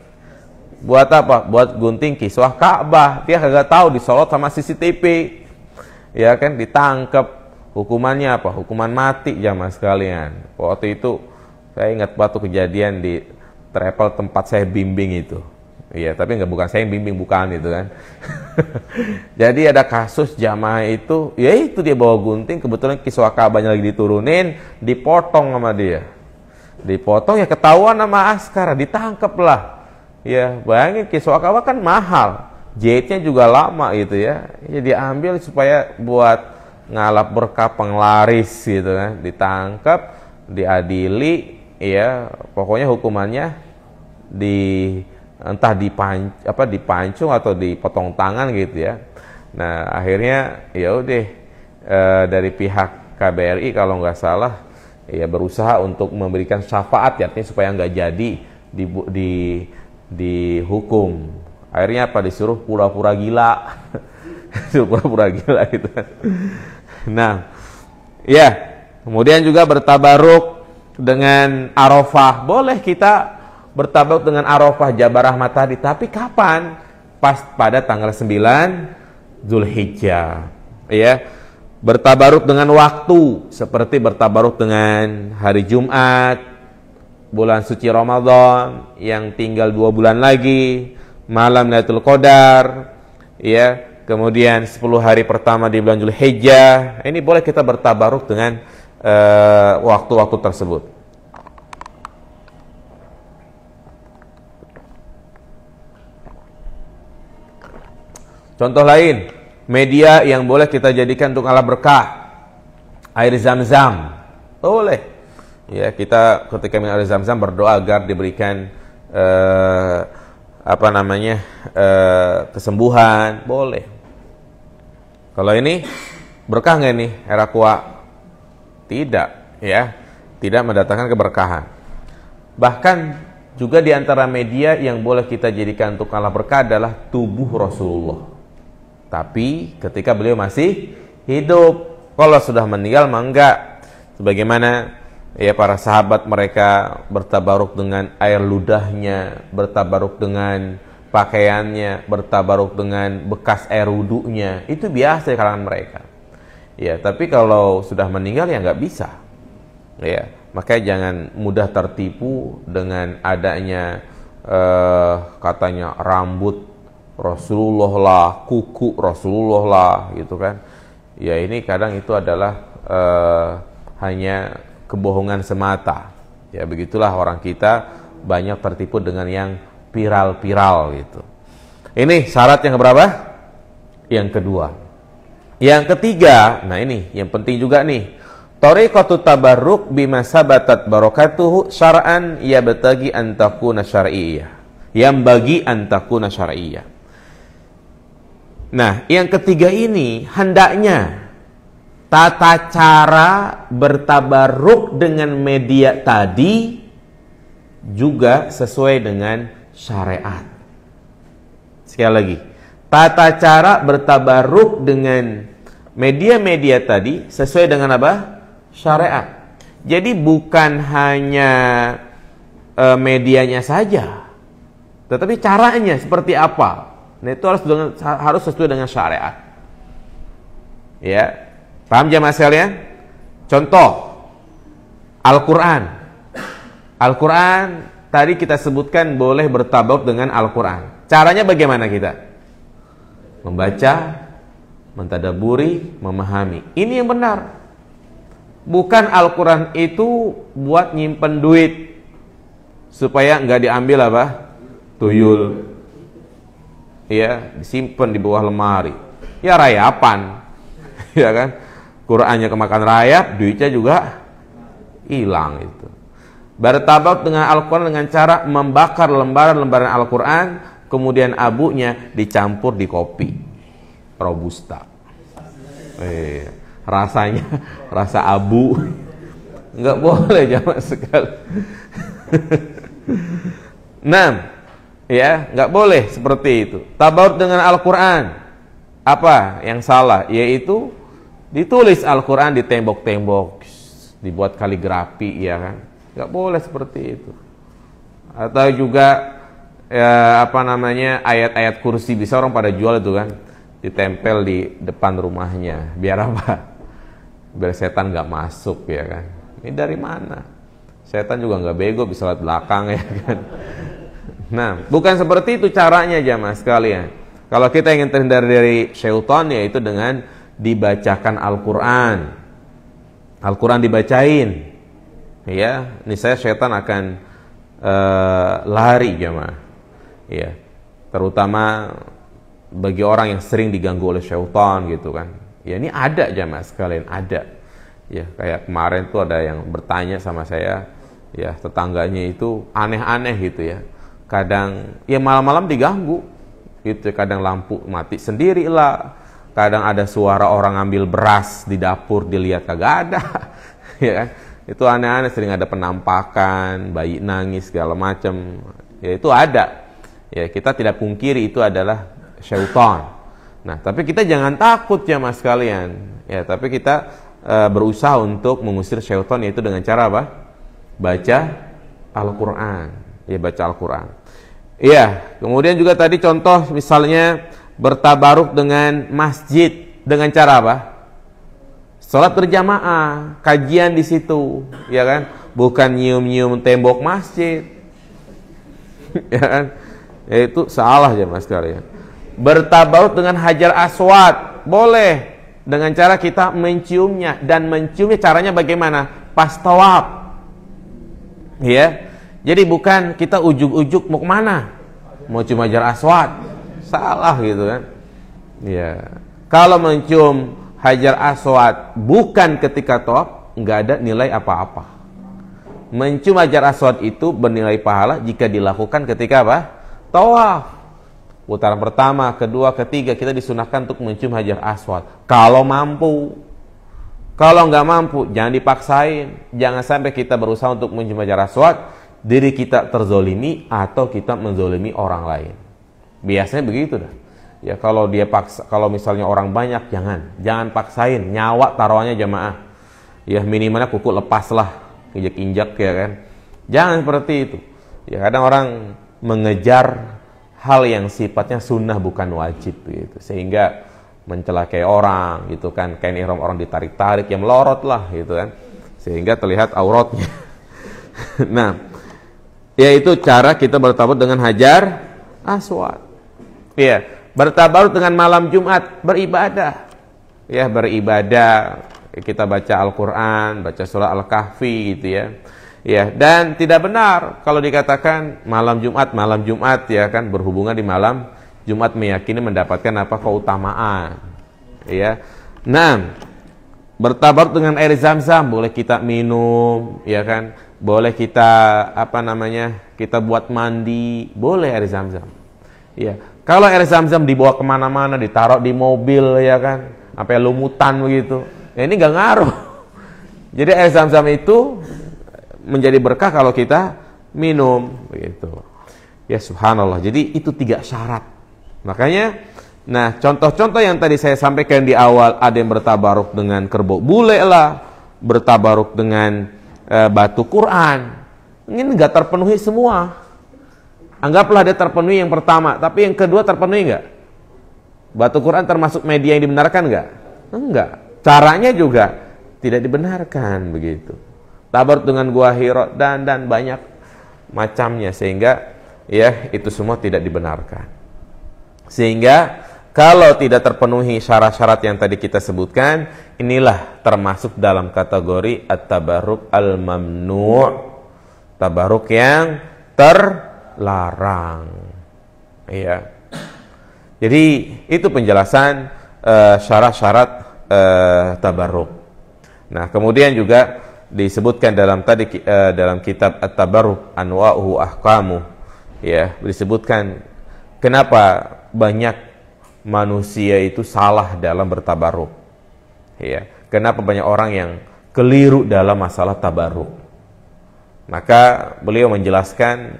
Buat apa? Buat gunting kiswah Ka'bah. Dia kagak tahu disolot sama CCTV. Ya kan ditangkap Hukumannya apa? Hukuman mati jamaah ya, sekalian. Waktu itu saya ingat waktu kejadian di travel tempat saya bimbing itu. Iya, tapi nggak bukan saya yang bimbing, bukan itu kan. Jadi ada kasus jamaah itu, ya itu dia bawa gunting, kebetulan kiswa kabarnya lagi diturunin, dipotong sama dia. Dipotong ya ketahuan sama askara, ditangkep lah. Ya, bayangin kiswaka kan mahal, jahitnya juga lama gitu ya. Ya ambil supaya buat ngalap berkah penglaris gitu kan ditangkap diadili ya pokoknya hukumannya di entah dipan apa dipancung atau dipotong tangan gitu ya nah akhirnya ya udah e, dari pihak KBRI kalau nggak salah ya berusaha untuk memberikan syafaat ya artinya supaya nggak jadi di di dihukum akhirnya apa disuruh pura-pura gila suruh pura-pura gila gitu Nah, ya. Kemudian juga bertabaruk dengan Arafah. Boleh kita bertabaruk dengan Arafah jabarah Rahmat tapi kapan? Pas pada tanggal 9 Zulhijjah. Ya. Bertabaruk dengan waktu seperti bertabaruk dengan hari Jumat, bulan suci Ramadan yang tinggal dua bulan lagi, malam Lailatul Qadar, ya Kemudian 10 hari pertama di bulan heja ini boleh kita bertabaruk dengan eh, waktu-waktu uh, tersebut. Contoh lain, media yang boleh kita jadikan untuk alat berkah. Air zam-zam. Boleh. Ya, kita ketika minum air zam-zam berdoa agar diberikan uh, apa namanya? uh, kesembuhan. Boleh. Kalau ini berkah nggak ini era kuat? Tidak, ya. Tidak mendatangkan keberkahan. Bahkan juga di antara media yang boleh kita jadikan untuk kalah berkah adalah tubuh Rasulullah. Tapi ketika beliau masih hidup, kalau sudah meninggal mah enggak. Sebagaimana ya para sahabat mereka bertabaruk dengan air ludahnya, bertabaruk dengan pakaiannya bertabaruk dengan bekas air wudhunya itu biasa di kalangan mereka ya tapi kalau sudah meninggal ya nggak bisa ya makanya jangan mudah tertipu dengan adanya eh, katanya rambut Rasulullah lah kuku Rasulullah lah gitu kan ya ini kadang itu adalah eh, hanya kebohongan semata ya begitulah orang kita banyak tertipu dengan yang viral-viral gitu. Ini syarat yang berapa? Yang kedua. Yang ketiga, nah ini yang penting juga nih. Tariqatu tabaruk bima sabatat barakatuhu syar'an ya betagi antakuna syar'iyyah. Yang bagi antakuna syar'iyyah. Nah, yang ketiga ini hendaknya tata cara bertabaruk dengan media tadi juga sesuai dengan syariat. Sekali lagi, tata cara bertabaruk dengan media-media tadi sesuai dengan apa? Syariat. Jadi bukan hanya e, medianya saja, tetapi caranya seperti apa. Nah itu harus dengan, harus sesuai dengan syariat. Ya, paham Mas sekalian? Contoh, Al-Quran. Al-Quran Tadi kita sebutkan boleh bertabab dengan Al-Quran. Caranya bagaimana kita? Membaca, mentadaburi, memahami. Ini yang benar. Bukan Al-Quran itu buat nyimpen duit. Supaya nggak diambil apa? Tuyul. Ya, disimpan di bawah lemari. Ya rayapan. ya kan? Qurannya kemakan rayap, duitnya juga hilang. Bertabak dengan Al-Quran dengan cara membakar lembaran-lembaran Al-Quran, kemudian abunya dicampur di kopi robusta. Eh, rasanya rasa abu nggak boleh jamak sekali. Enam, ya nggak boleh seperti itu. Tabarut dengan Al-Quran apa yang salah? Yaitu ditulis Al-Quran di tembok-tembok, dibuat kaligrafi, ya kan? nggak boleh seperti itu atau juga ya, apa namanya ayat-ayat kursi bisa orang pada jual itu kan ditempel di depan rumahnya biar apa biar setan nggak masuk ya kan ini dari mana setan juga nggak bego bisa lewat belakang ya kan nah bukan seperti itu caranya aja mas sekalian kalau kita ingin terhindar dari syaitan yaitu dengan dibacakan Al-Quran Al-Quran dibacain ya niscaya setan akan uh, lari jemaah ya terutama bagi orang yang sering diganggu oleh syaitan gitu kan ya ini ada jemaah sekalian ada ya kayak kemarin tuh ada yang bertanya sama saya ya tetangganya itu aneh-aneh gitu ya kadang ya malam-malam diganggu gitu kadang lampu mati sendiri lah kadang ada suara orang ambil beras di dapur dilihat kagak ada ya kan itu aneh-aneh sering ada penampakan bayi nangis segala macam ya itu ada ya kita tidak pungkiri itu adalah syaitan nah tapi kita jangan takut ya mas kalian ya tapi kita e, berusaha untuk mengusir syaitan yaitu dengan cara apa baca Al-Quran ya baca Al-Quran Iya, kemudian juga tadi contoh misalnya bertabaruk dengan masjid dengan cara apa? Sholat berjamaah, kajian di situ, ya kan? Bukan nyium-nyium tembok masjid, ya kan? Ya itu salah ya mas kalian. Bertabarut dengan hajar aswad, boleh dengan cara kita menciumnya dan menciumnya caranya bagaimana? Pas tawab, ya. Jadi bukan kita ujuk-ujuk mau kemana? Mau cium hajar aswad, salah gitu kan? Ya. Kalau mencium Hajar Aswad bukan ketika tawaf nggak ada nilai apa-apa. Mencium Hajar Aswad itu bernilai pahala jika dilakukan ketika apa? Tawaf. Putaran pertama, kedua, ketiga kita disunahkan untuk mencium Hajar Aswad. Kalau mampu. Kalau nggak mampu, jangan dipaksain. Jangan sampai kita berusaha untuk mencium Hajar Aswad, diri kita terzolimi atau kita menzolimi orang lain. Biasanya begitu dah ya kalau dia paksa kalau misalnya orang banyak jangan jangan paksain nyawa taruhannya jamaah ya minimalnya kuku lepas lah injak injak ya kan jangan seperti itu ya kadang orang mengejar hal yang sifatnya sunnah bukan wajib gitu sehingga mencelakai orang gitu kan kain ihram orang ditarik tarik yang melorot lah gitu kan sehingga terlihat auratnya nah yaitu cara kita bertawaf dengan hajar aswad ya. yeah bertabarut dengan malam Jumat, beribadah. Ya, beribadah, kita baca Al-Qur'an, baca surah Al-Kahfi gitu ya. Ya, dan tidak benar kalau dikatakan malam Jumat, malam Jumat ya kan berhubungan di malam Jumat meyakini mendapatkan apa keutamaan. Ya. Nah, bertabarut dengan air zam-zam boleh kita minum ya kan boleh kita apa namanya kita buat mandi boleh air zam-zam ya kalau air zam-zam dibawa kemana-mana, ditaruh di mobil ya kan, sampai lumutan begitu. Ya ini nggak ngaruh. Jadi air zam-zam itu menjadi berkah kalau kita minum begitu. Ya subhanallah. Jadi itu tiga syarat. Makanya nah contoh-contoh yang tadi saya sampaikan di awal ada yang bertabaruk dengan kerbau bule lah, bertabaruk dengan e, batu Quran. Ini nggak terpenuhi semua. Anggaplah dia terpenuhi yang pertama, tapi yang kedua terpenuhi enggak? Batu Quran termasuk media yang dibenarkan enggak? Enggak. Caranya juga tidak dibenarkan begitu. Tabar dengan gua Hiro dan dan banyak macamnya sehingga ya itu semua tidak dibenarkan. Sehingga kalau tidak terpenuhi syarat-syarat yang tadi kita sebutkan, inilah termasuk dalam kategori at-tabarruk al-mamnu'. tabaruk yang ter larang. Ya. Jadi itu penjelasan eh, syarat-syarat uh, uh, tabarruk. Nah, kemudian juga disebutkan dalam tadi uh, dalam kitab At-Tabarruk Anwa'uhu Ahkamu ya disebutkan kenapa banyak manusia itu salah dalam bertabarruk, ya kenapa banyak orang yang keliru dalam masalah tabarruk? maka beliau menjelaskan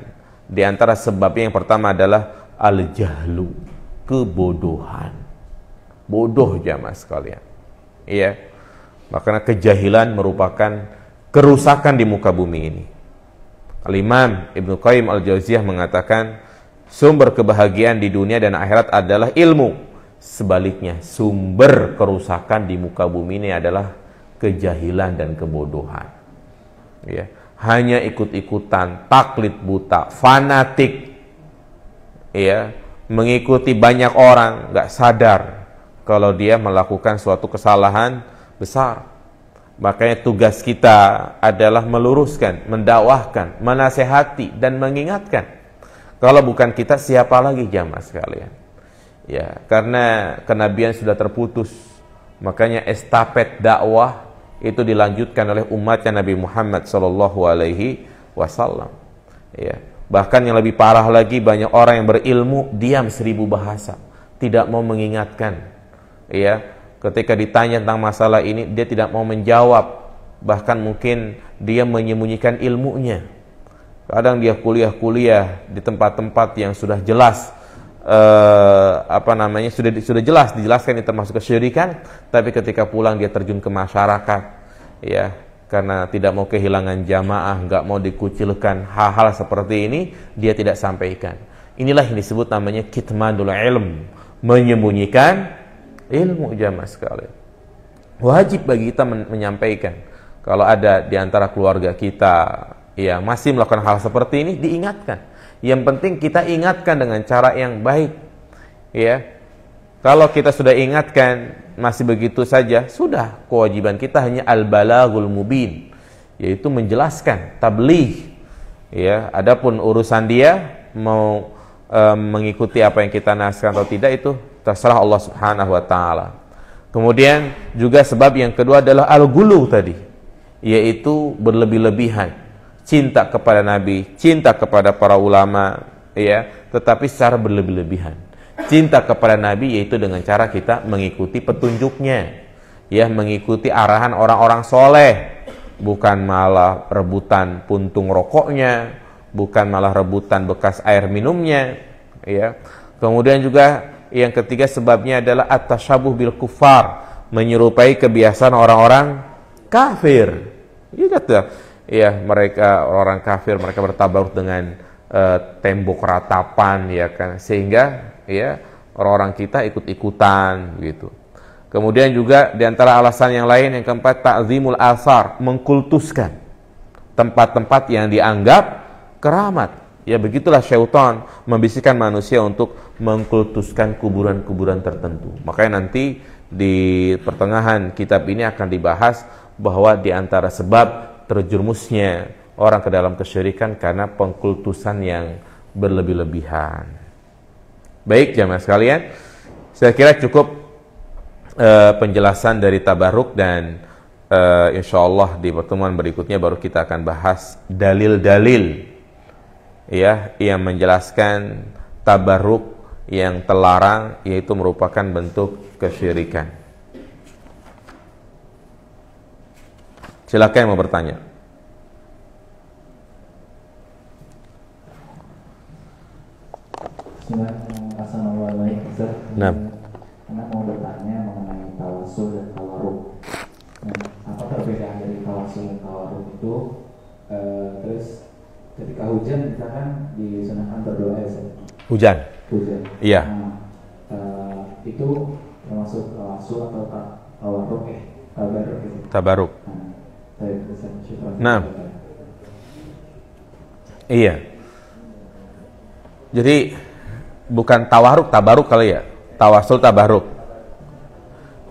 di antara sebabnya yang pertama adalah al-jahlu, kebodohan. Bodoh jamaah sekalian. Iya. Makanya kejahilan merupakan kerusakan di muka bumi ini. Al-Imam Ibnu Qayyim Al-Jauziyah mengatakan, sumber kebahagiaan di dunia dan akhirat adalah ilmu. Sebaliknya, sumber kerusakan di muka bumi ini adalah kejahilan dan kebodohan. Ya hanya ikut-ikutan, taklid buta, fanatik, ya, mengikuti banyak orang, nggak sadar kalau dia melakukan suatu kesalahan besar. Makanya tugas kita adalah meluruskan, mendakwahkan, menasehati, dan mengingatkan. Kalau bukan kita, siapa lagi jamaah sekalian? Ya, karena kenabian sudah terputus, makanya estafet dakwah itu dilanjutkan oleh umatnya Nabi Muhammad Shallallahu Alaihi Wasallam. Ya. Bahkan yang lebih parah lagi banyak orang yang berilmu diam seribu bahasa, tidak mau mengingatkan. Ya, ketika ditanya tentang masalah ini dia tidak mau menjawab, bahkan mungkin dia menyembunyikan ilmunya. Kadang dia kuliah-kuliah di tempat-tempat yang sudah jelas eh, apa namanya sudah sudah jelas dijelaskan ini termasuk kesyirikan, tapi ketika pulang dia terjun ke masyarakat, ya karena tidak mau kehilangan jamaah, nggak mau dikucilkan hal-hal seperti ini, dia tidak sampaikan. Inilah yang disebut namanya kitmanul ilm, menyembunyikan ilmu jamaah sekali. Wajib bagi kita men menyampaikan. Kalau ada di antara keluarga kita yang masih melakukan hal seperti ini, diingatkan. Yang penting kita ingatkan dengan cara yang baik. Ya. Kalau kita sudah ingatkan masih begitu saja, sudah kewajiban kita hanya al-balaghul mubin, yaitu menjelaskan tabligh. Ya, adapun urusan dia mau e, mengikuti apa yang kita nasihatkan atau tidak itu terserah Allah Subhanahu wa taala. Kemudian juga sebab yang kedua adalah al guluh tadi, yaitu berlebih-lebihan cinta kepada Nabi, cinta kepada para ulama, ya, tetapi secara berlebih-lebihan. Cinta kepada Nabi yaitu dengan cara kita mengikuti petunjuknya, ya, mengikuti arahan orang-orang soleh, bukan malah rebutan puntung rokoknya, bukan malah rebutan bekas air minumnya, ya. Kemudian juga yang ketiga sebabnya adalah atas tasyabuh bil kufar, menyerupai kebiasaan orang-orang kafir. Iya gitu ya mereka orang kafir mereka bertabur dengan uh, tembok ratapan ya kan sehingga ya orang-orang kita ikut-ikutan gitu. Kemudian juga diantara alasan yang lain yang keempat takzimul asar, mengkultuskan tempat-tempat yang dianggap keramat. Ya begitulah syaitan membisikkan manusia untuk mengkultuskan kuburan-kuburan tertentu. Makanya nanti di pertengahan kitab ini akan dibahas bahwa diantara sebab terjerumusnya orang ke dalam kesyirikan karena pengkultusan yang berlebih-lebihan. Baik jamaah sekalian, saya kira cukup uh, penjelasan dari Tabaruk dan uh, eh, insya Allah di pertemuan berikutnya baru kita akan bahas dalil-dalil ya yang menjelaskan Tabaruk yang terlarang yaitu merupakan bentuk kesyirikan. Silahkan yang mau bertanya. Nah. Karena mau bertanya mengenai tawasul dan tawaruk. Nah, apa perbedaan dari tawasul dan tawaruk itu? E, terus ketika hujan kita kan disunahkan berdoa ya? Hujan. Hujan. Iya. Nah, e, itu termasuk tawasul atau tawaruk eh? Ya? Tabaruk. Tabaruk. Nah. Iya. Jadi bukan tawaruk tabaruk kali ya. Tawasul tabaruk.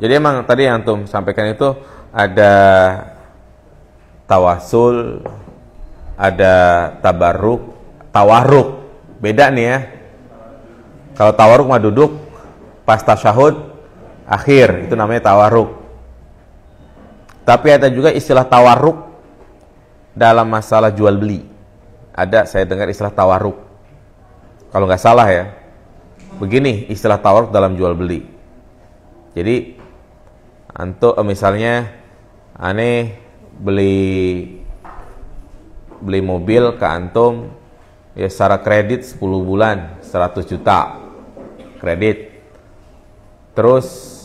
Jadi emang tadi yang antum sampaikan itu ada tawasul, ada tabaruk, tawaruk. Beda nih ya. Kalau tawaruk mah duduk pas tasyahud akhir itu namanya tawaruk. Tapi ada juga istilah tawaruk dalam masalah jual beli. Ada saya dengar istilah tawaruk. Kalau nggak salah ya. Begini istilah tawaruk dalam jual beli. Jadi untuk eh, misalnya aneh beli beli mobil ke antum ya secara kredit 10 bulan 100 juta kredit. Terus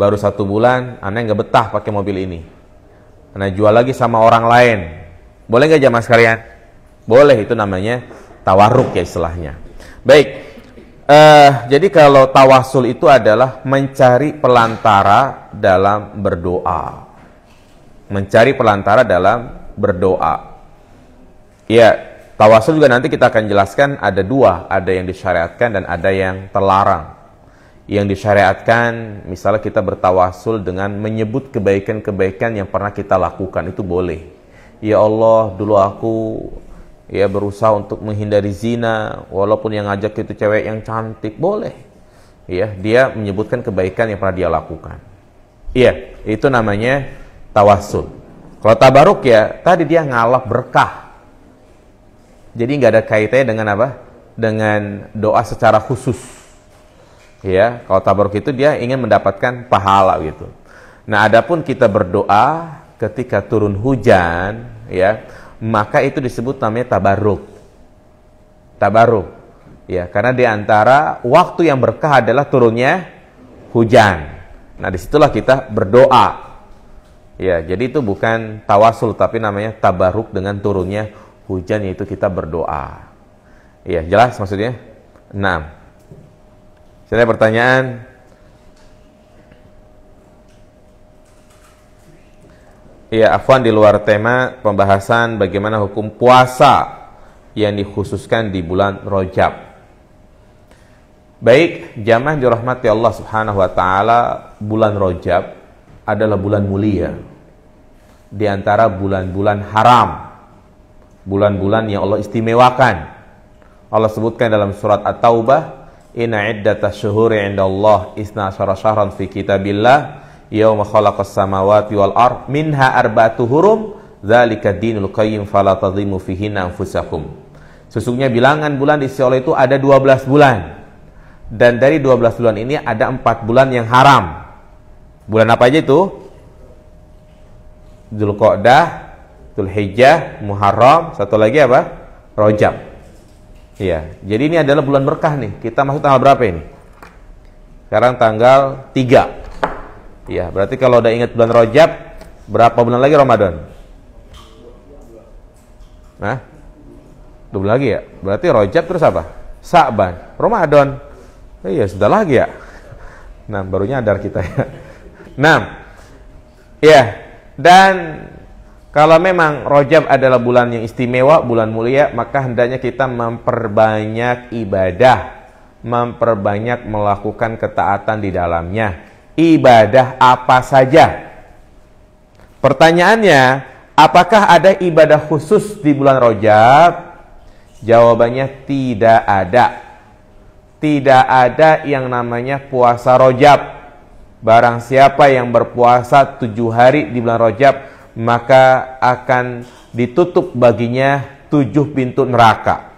baru satu bulan, aneh nggak betah pakai mobil ini. Aneh jual lagi sama orang lain. Boleh nggak jamaah sekalian? Boleh, itu namanya tawaruk ya istilahnya. Baik, uh, jadi kalau tawasul itu adalah mencari pelantara dalam berdoa. Mencari pelantara dalam berdoa. Ya, tawasul juga nanti kita akan jelaskan ada dua, ada yang disyariatkan dan ada yang terlarang yang disyariatkan misalnya kita bertawasul dengan menyebut kebaikan-kebaikan yang pernah kita lakukan itu boleh ya Allah dulu aku ya berusaha untuk menghindari zina walaupun yang ngajak itu cewek yang cantik boleh ya dia menyebutkan kebaikan yang pernah dia lakukan iya itu namanya tawasul kalau tabaruk ya tadi dia ngalap berkah jadi nggak ada kaitannya dengan apa dengan doa secara khusus ya kalau tabaruk itu dia ingin mendapatkan pahala gitu nah adapun kita berdoa ketika turun hujan ya maka itu disebut namanya tabaruk tabaruk ya karena diantara waktu yang berkah adalah turunnya hujan nah disitulah kita berdoa ya jadi itu bukan tawasul tapi namanya tabaruk dengan turunnya hujan yaitu kita berdoa ya jelas maksudnya Enam. Saya pertanyaan. ya Afwan di luar tema pembahasan bagaimana hukum puasa yang dikhususkan di bulan Rojab. Baik, jamaah dirahmati Allah Subhanahu wa taala, bulan Rojab adalah bulan mulia di antara bulan-bulan haram. Bulan-bulan yang Allah istimewakan. Allah sebutkan dalam surat At-Taubah Inna iddata syuhuri inda Allah isna syara syahran fi kitabillah Yawma khalaqas samawati wal ar Minha arba'atu hurum Zalika dinul qayyim fala tadhimu anfusakum Sesungguhnya bilangan bulan di sisi Allah itu ada 12 bulan Dan dari 12 bulan ini ada 4 bulan yang haram Bulan apa aja itu? Dzulqa'dah, Dzulhijjah, Muharram, satu lagi apa? Rojab Iya, jadi ini adalah bulan berkah nih. Kita masuk tanggal berapa ini? Sekarang tanggal 3. Iya, berarti kalau udah ingat bulan Rojab, berapa bulan lagi Ramadan? Nah, dua bulan lagi ya. Berarti Rojab terus apa? Sa'ban, Ramadan. Eh, iya, sudah lagi ya. Nah, barunya adar kita ya. Nah, iya, Dan kalau memang Rojab adalah bulan yang istimewa, bulan mulia, maka hendaknya kita memperbanyak ibadah, memperbanyak melakukan ketaatan di dalamnya. Ibadah apa saja? Pertanyaannya, apakah ada ibadah khusus di bulan Rojab? Jawabannya tidak ada. Tidak ada yang namanya puasa Rojab. Barang siapa yang berpuasa tujuh hari di bulan Rojab, maka akan ditutup baginya tujuh pintu neraka.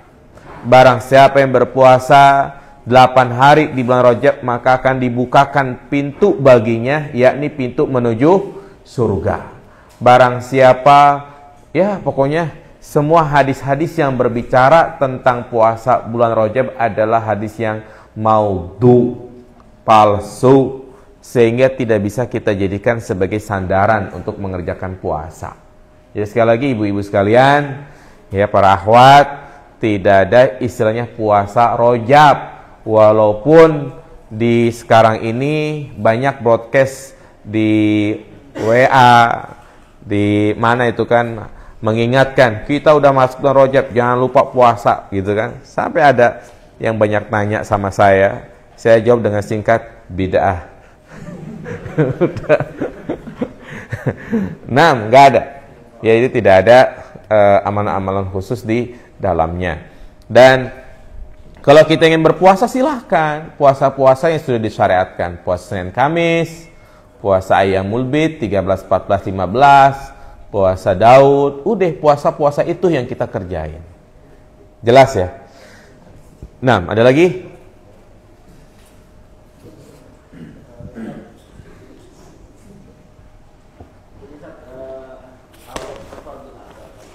Barang siapa yang berpuasa delapan hari di bulan Rajab, maka akan dibukakan pintu baginya, yakni pintu menuju surga. Barang siapa, ya pokoknya semua hadis-hadis yang berbicara tentang puasa bulan Rajab adalah hadis yang maudhu, palsu, sehingga tidak bisa kita jadikan sebagai sandaran untuk mengerjakan puasa. Jadi sekali lagi ibu-ibu sekalian, ya para akhwat, tidak ada istilahnya puasa rojab walaupun di sekarang ini banyak broadcast di WA di mana itu kan mengingatkan kita udah masuk bulan rojab jangan lupa puasa gitu kan sampai ada yang banyak nanya sama saya saya jawab dengan singkat bid'ah Enam, nggak ada. Ya jadi tidak ada uh, eh, amalan-amalan khusus di dalamnya. Dan kalau kita ingin berpuasa silahkan puasa-puasa yang sudah disyariatkan, puasa Senin Kamis, puasa ayam mulbit 13, 14, 15, puasa Daud, udah puasa-puasa itu yang kita kerjain. Jelas ya? Nah, ada lagi?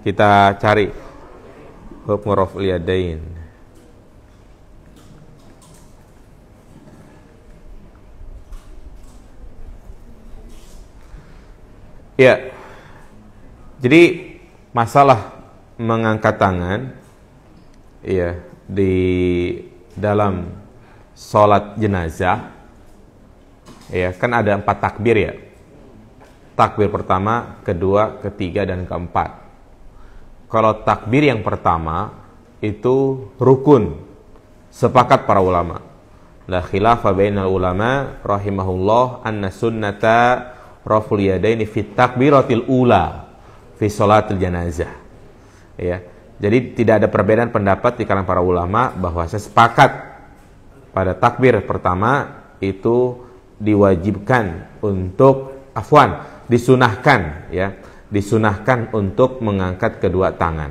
Kita cari hukmu raf'ul yadain. Ya. Jadi masalah mengangkat tangan ya di dalam sholat jenazah ya kan ada empat takbir ya takbir pertama kedua ketiga dan keempat kalau takbir yang pertama itu rukun sepakat para ulama la khilafa bainal ulama rahimahullah anna sunnata raful yadaini fit takbiratil ula fi salatil janazah ya jadi tidak ada perbedaan pendapat di kalangan para ulama bahwa saya sepakat pada takbir pertama itu diwajibkan untuk afwan disunahkan ya disunahkan untuk mengangkat kedua tangan.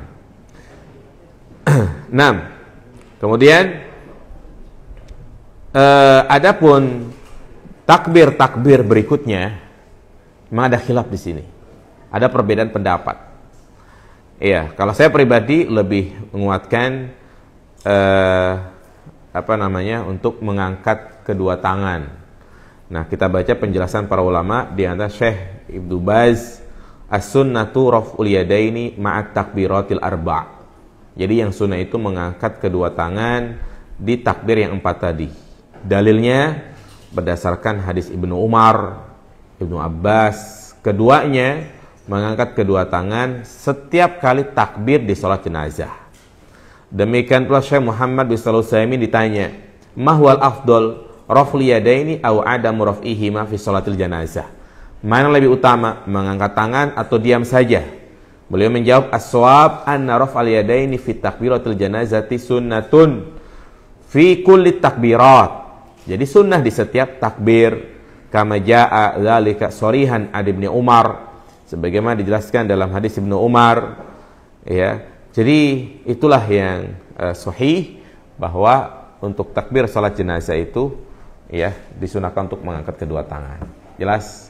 6. Kemudian eh, adapun takbir-takbir berikutnya memang ada khilaf di sini. Ada perbedaan pendapat. Iya, kalau saya pribadi lebih menguatkan eh, apa namanya untuk mengangkat kedua tangan. Nah, kita baca penjelasan para ulama di antara Syekh Ibnu Baz As-sunnatu raf'ul yadaini ma'at takbiratil arba'. Jadi yang sunnah itu mengangkat kedua tangan di takbir yang empat tadi. Dalilnya berdasarkan hadis Ibnu Umar, Ibnu Abbas, keduanya mengangkat kedua tangan setiap kali takbir di sholat jenazah. Demikian pula Syekh Muhammad bin Salusaimi ditanya, "Mahwal afdol raf'ul yadaini au adamu raf'ihima fi sholatil janazah?" Mana lebih utama, mengangkat tangan atau diam saja? Beliau menjawab, Aswab anna raf al yadaini fi takbiratul janazati sunnatun fi kulli takbirat. Jadi sunnah di setiap takbir. Kama ja'a zalika sorihan ad Umar. Sebagaimana dijelaskan dalam hadis Ibnu Umar. Ya, jadi itulah yang uh, sahih bahwa untuk takbir salat jenazah itu ya disunahkan untuk mengangkat kedua tangan. Jelas?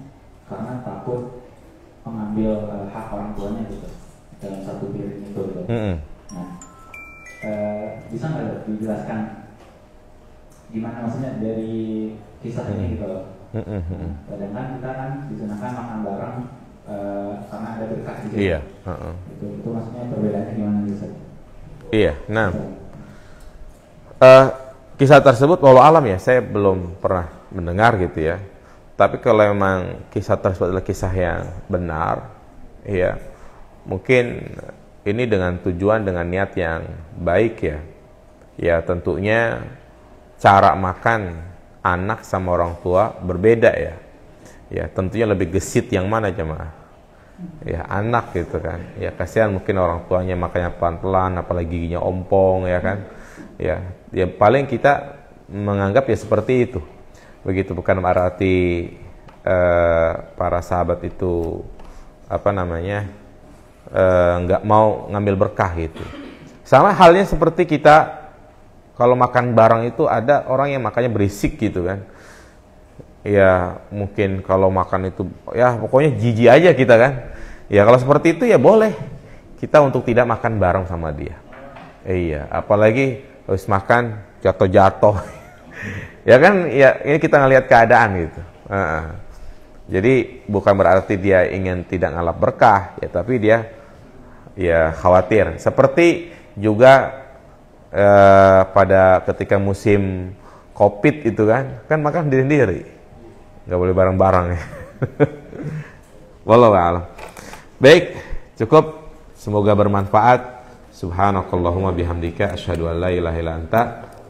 karena takut mengambil uh, hak orang tuanya gitu dalam satu piring itu gitu. Mm -hmm. Nah, uh, bisa nggak dijelaskan gimana maksudnya dari kisah mm -hmm. ini gitu? Mm -hmm. kita kan disenangkan makan bareng uh, karena ada berkah gitu. Iya. Uh -uh. Itu, itu maksudnya perbedaannya gimana gitu? Iya. Nah. Uh, kisah tersebut walau alam ya saya belum pernah mendengar gitu ya tapi kalau memang kisah tersebut adalah kisah yang benar, ya mungkin ini dengan tujuan dengan niat yang baik ya. Ya tentunya cara makan anak sama orang tua berbeda ya. Ya tentunya lebih gesit yang mana jemaah? Ya anak gitu kan. Ya kasihan mungkin orang tuanya makannya pelan-pelan apalagi giginya ompong ya kan. Ya ya paling kita menganggap ya seperti itu begitu bukan berarti eh, para sahabat itu apa namanya eh, nggak eh, mau ngambil berkah itu sama halnya seperti kita kalau makan barang itu ada orang yang makannya berisik gitu kan ya mungkin kalau makan itu ya pokoknya jijik aja kita kan ya kalau seperti itu ya boleh kita untuk tidak makan bareng sama dia eh, iya apalagi harus makan jatuh-jatuh ya kan ya ini kita ngelihat keadaan gitu uh jadi bukan berarti dia ingin tidak ngalap berkah ya tapi dia ya khawatir seperti juga uh, pada ketika musim covid itu kan kan makan sendiri sendiri nggak boleh bareng bareng ya walau alam baik cukup semoga bermanfaat subhanakallahumma bihamdika asyhadu an la